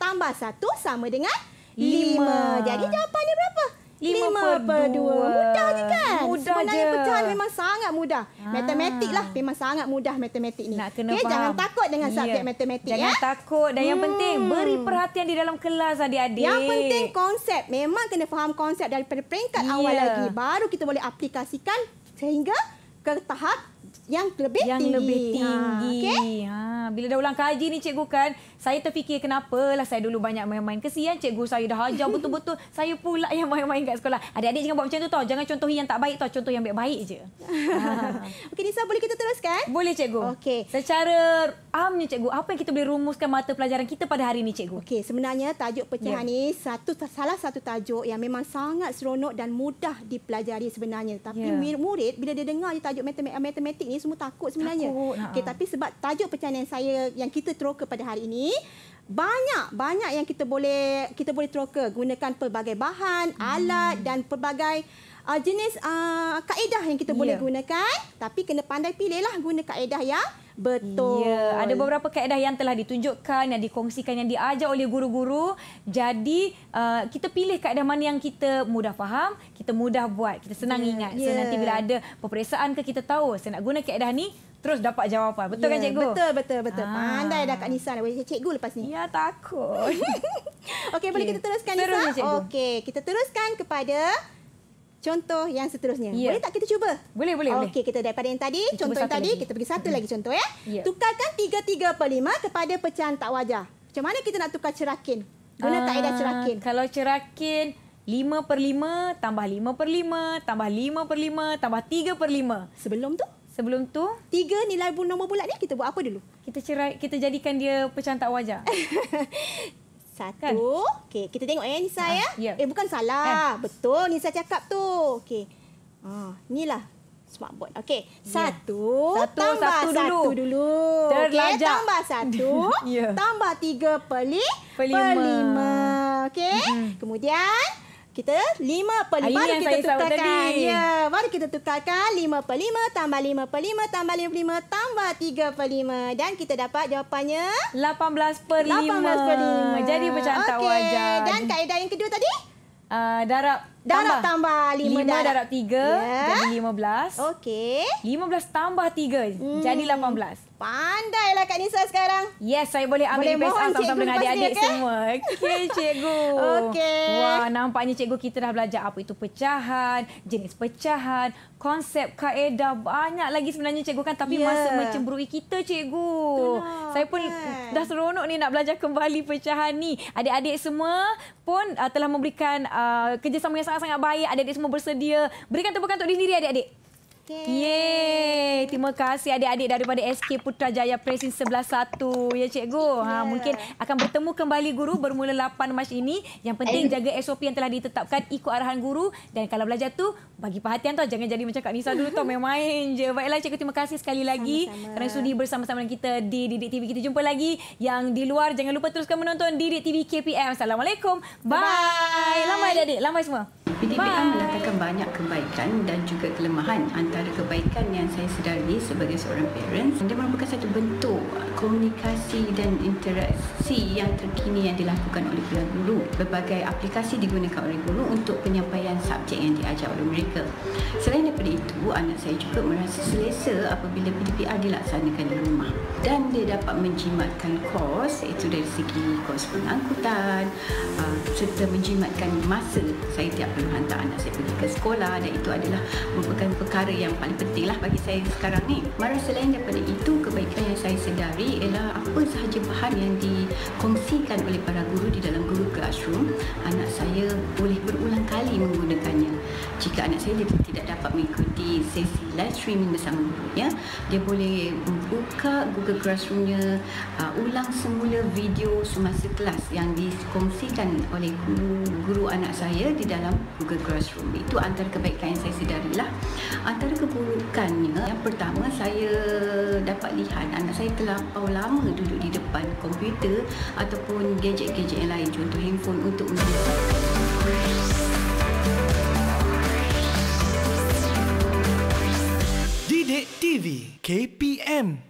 tambah 1 sama dengan 5. 5. Jadi jawapannya berapa? Lima per 2. Mudah je kan? Mudah Sebenarnya je. pecahan memang sangat mudah. Ha. Matematik lah. Memang sangat mudah matematik ni. Nak kena okay, ya, Jangan takut dengan ya. subjek matematik. Jangan ya? takut. Dan hmm. yang penting, hmm. beri perhatian di dalam kelas adik-adik. Yang penting konsep. Memang kena faham konsep daripada peringkat yeah. awal ya. lagi. Baru kita boleh aplikasikan sehingga ke tahap yang lebih yang tinggi. lebih tinggi. Ha, okay? ha, bila dah ulang kaji ni cikgu kan, saya terfikir kenapa lah saya dulu banyak main-main. Kesian cikgu saya dah hajar betul-betul. saya pula yang main-main kat sekolah. Adik-adik jangan buat macam tu tau. Jangan contohi yang tak baik tau. Contoh yang baik-baik je. Ha. Okey Nisa, boleh kita teruskan? Boleh cikgu. Okey. Secara amnya cikgu, apa yang kita boleh rumuskan mata pelajaran kita pada hari ini cikgu? Okey, sebenarnya tajuk pecahan yeah. ni satu salah satu tajuk yang memang sangat seronok dan mudah dipelajari sebenarnya. Tapi yeah. murid bila dia dengar je tajuk matematik, matematik politik ni semua takut sebenarnya. Takut, nah. okay, ah. tapi sebab tajuk percayaan saya yang kita teroka pada hari ini banyak banyak yang kita boleh kita boleh teroka gunakan pelbagai bahan, hmm. alat dan pelbagai uh, jenis uh, kaedah yang kita yeah. boleh ya. gunakan. Tapi kena pandai pilihlah guna kaedah yang betul. Yeah. Ada beberapa kaedah yang telah ditunjukkan, yang dikongsikan, yang diajar oleh guru-guru. Jadi uh, kita pilih kaedah mana yang kita mudah faham, kita mudah buat, kita senang yeah. ingat. Yeah. So ya. nanti bila ada peperiksaan ke kita tahu saya nak guna kaedah ni, terus dapat jawapan. Betul yeah. kan cikgu? Betul, betul, betul. Ah. Pandai dah Kak Nisa nak cikgu lepas ni. Ya, takut. Okey, okay. boleh kita teruskan Nisa? Terus, Okey, kita teruskan kepada contoh yang seterusnya. Yeah. Boleh tak kita cuba? Boleh, boleh. Okey, boleh. kita daripada yang tadi, kita contoh yang tadi, lagi. kita pergi satu hmm. lagi contoh. ya. Yeah. Tukarkan 3-3 per 5 kepada pecahan tak wajar. Macam mana kita nak tukar cerakin? Guna uh, tak ada ah, cerakin? Kalau cerakin 5 per 5, tambah 5 per 5, tambah 5 per 5, tambah 3 per 5. Sebelum tu? Sebelum tu, tiga nilai bunuh nombor bulat ni kita buat apa dulu? Kita cerai kita jadikan dia pecahan tak wajar. Satu. Kan? Okey, kita tengok eh Nisa ha, ya. Yeah. Eh bukan salah. Ha. Betul Nisa cakap tu. Okey. Ha, inilah smart board. Okey. Ya. Satu, yeah. satu, satu, satu dulu. Satu dulu. Okey, tambah satu. yeah. Tambah tiga, pelik. Pelima. pelima. Okey. Mm-hmm. Kemudian, kita 5 per 5 Ayuh, ya, kita tukarkan. Ya, baru kita tukarkan 5 per 5 tambah 5 per 5 tambah 5 per 5 tambah 3 per 5. Dan kita dapat jawapannya 18 per 5. 18 per 5. Jadi macam okay. wajar. Dan kaedah yang kedua tadi? Uh, darab tambah. Darab tambah 5, 5 darab. darab 3 yeah. jadi 15. Okey. 15 tambah 3 hmm. jadi 18. Pandailah Kak Nisa sekarang. Yes, saya boleh ambil boleh IPS sama sama dengan adik-adik okay? semua. Okey, cikgu. Okey. Wah, nampaknya cikgu kita dah belajar apa itu pecahan, jenis pecahan, konsep kaedah banyak lagi sebenarnya cikgu kan. Tapi yeah. masa mencemburui kita, cikgu. Itulah, saya pun okay. dah seronok ni nak belajar kembali pecahan ni. Adik-adik semua pun uh, telah memberikan uh, kerjasama yang sangat-sangat baik. Adik-adik semua bersedia. Berikan tepukan untuk diri adik-adik. Yeay. Yeay. Terima kasih adik-adik daripada SK Putrajaya Presin 11.1. Ya, cikgu. Ha, ya. Mungkin akan bertemu kembali guru bermula 8 Mac ini. Yang penting jaga SOP yang telah ditetapkan ikut arahan guru. Dan kalau belajar tu bagi perhatian tu Jangan jadi macam Kak Nisa dulu tu Main-main je. Baiklah, cikgu. Terima kasih sekali lagi. Kerana sudi bersama-sama dengan kita di Didik TV. Kita jumpa lagi yang di luar. Jangan lupa teruskan menonton Didik TV KPM. Assalamualaikum. Bye. Bye. Lambai adik-adik. Lambai semua. PDB meletakkan banyak kebaikan dan juga kelemahan antara kebaikan yang saya sedari sebagai seorang parents. Dia merupakan satu bentuk komunikasi dan interaksi yang terkini yang dilakukan oleh guru. Berbagai aplikasi digunakan oleh guru untuk penyampaian subjek yang diajar oleh mereka. Selain daripada itu, anak saya juga merasa selesa apabila PDPR dilaksanakan di rumah dan dia dapat menjimatkan kos iaitu dari segi kos pengangkutan uh, serta menjimatkan masa saya tiap perlu suruh hantar anak saya pergi ke sekolah dan itu adalah merupakan perkara yang paling penting lah bagi saya sekarang ni. Mara selain daripada itu, kebaikan yang saya sedari ialah apa sahaja bahan yang dikongsikan oleh para guru di dalam guru classroom, anak saya boleh berulang kali menggunakannya jika anak saya dia tidak dapat mengikuti sesi live streaming bersama guru ya. dia boleh buka Google Classroomnya uh, ulang semula video semasa kelas yang dikongsikan oleh guru, guru anak saya di dalam Google Classroom itu antara kebaikan yang saya sedarilah antara keburukannya yang pertama saya dapat lihat anak saya telah terlalu lama duduk di depan komputer ataupun gadget-gadget yang lain contoh handphone untuk untuk TV KPM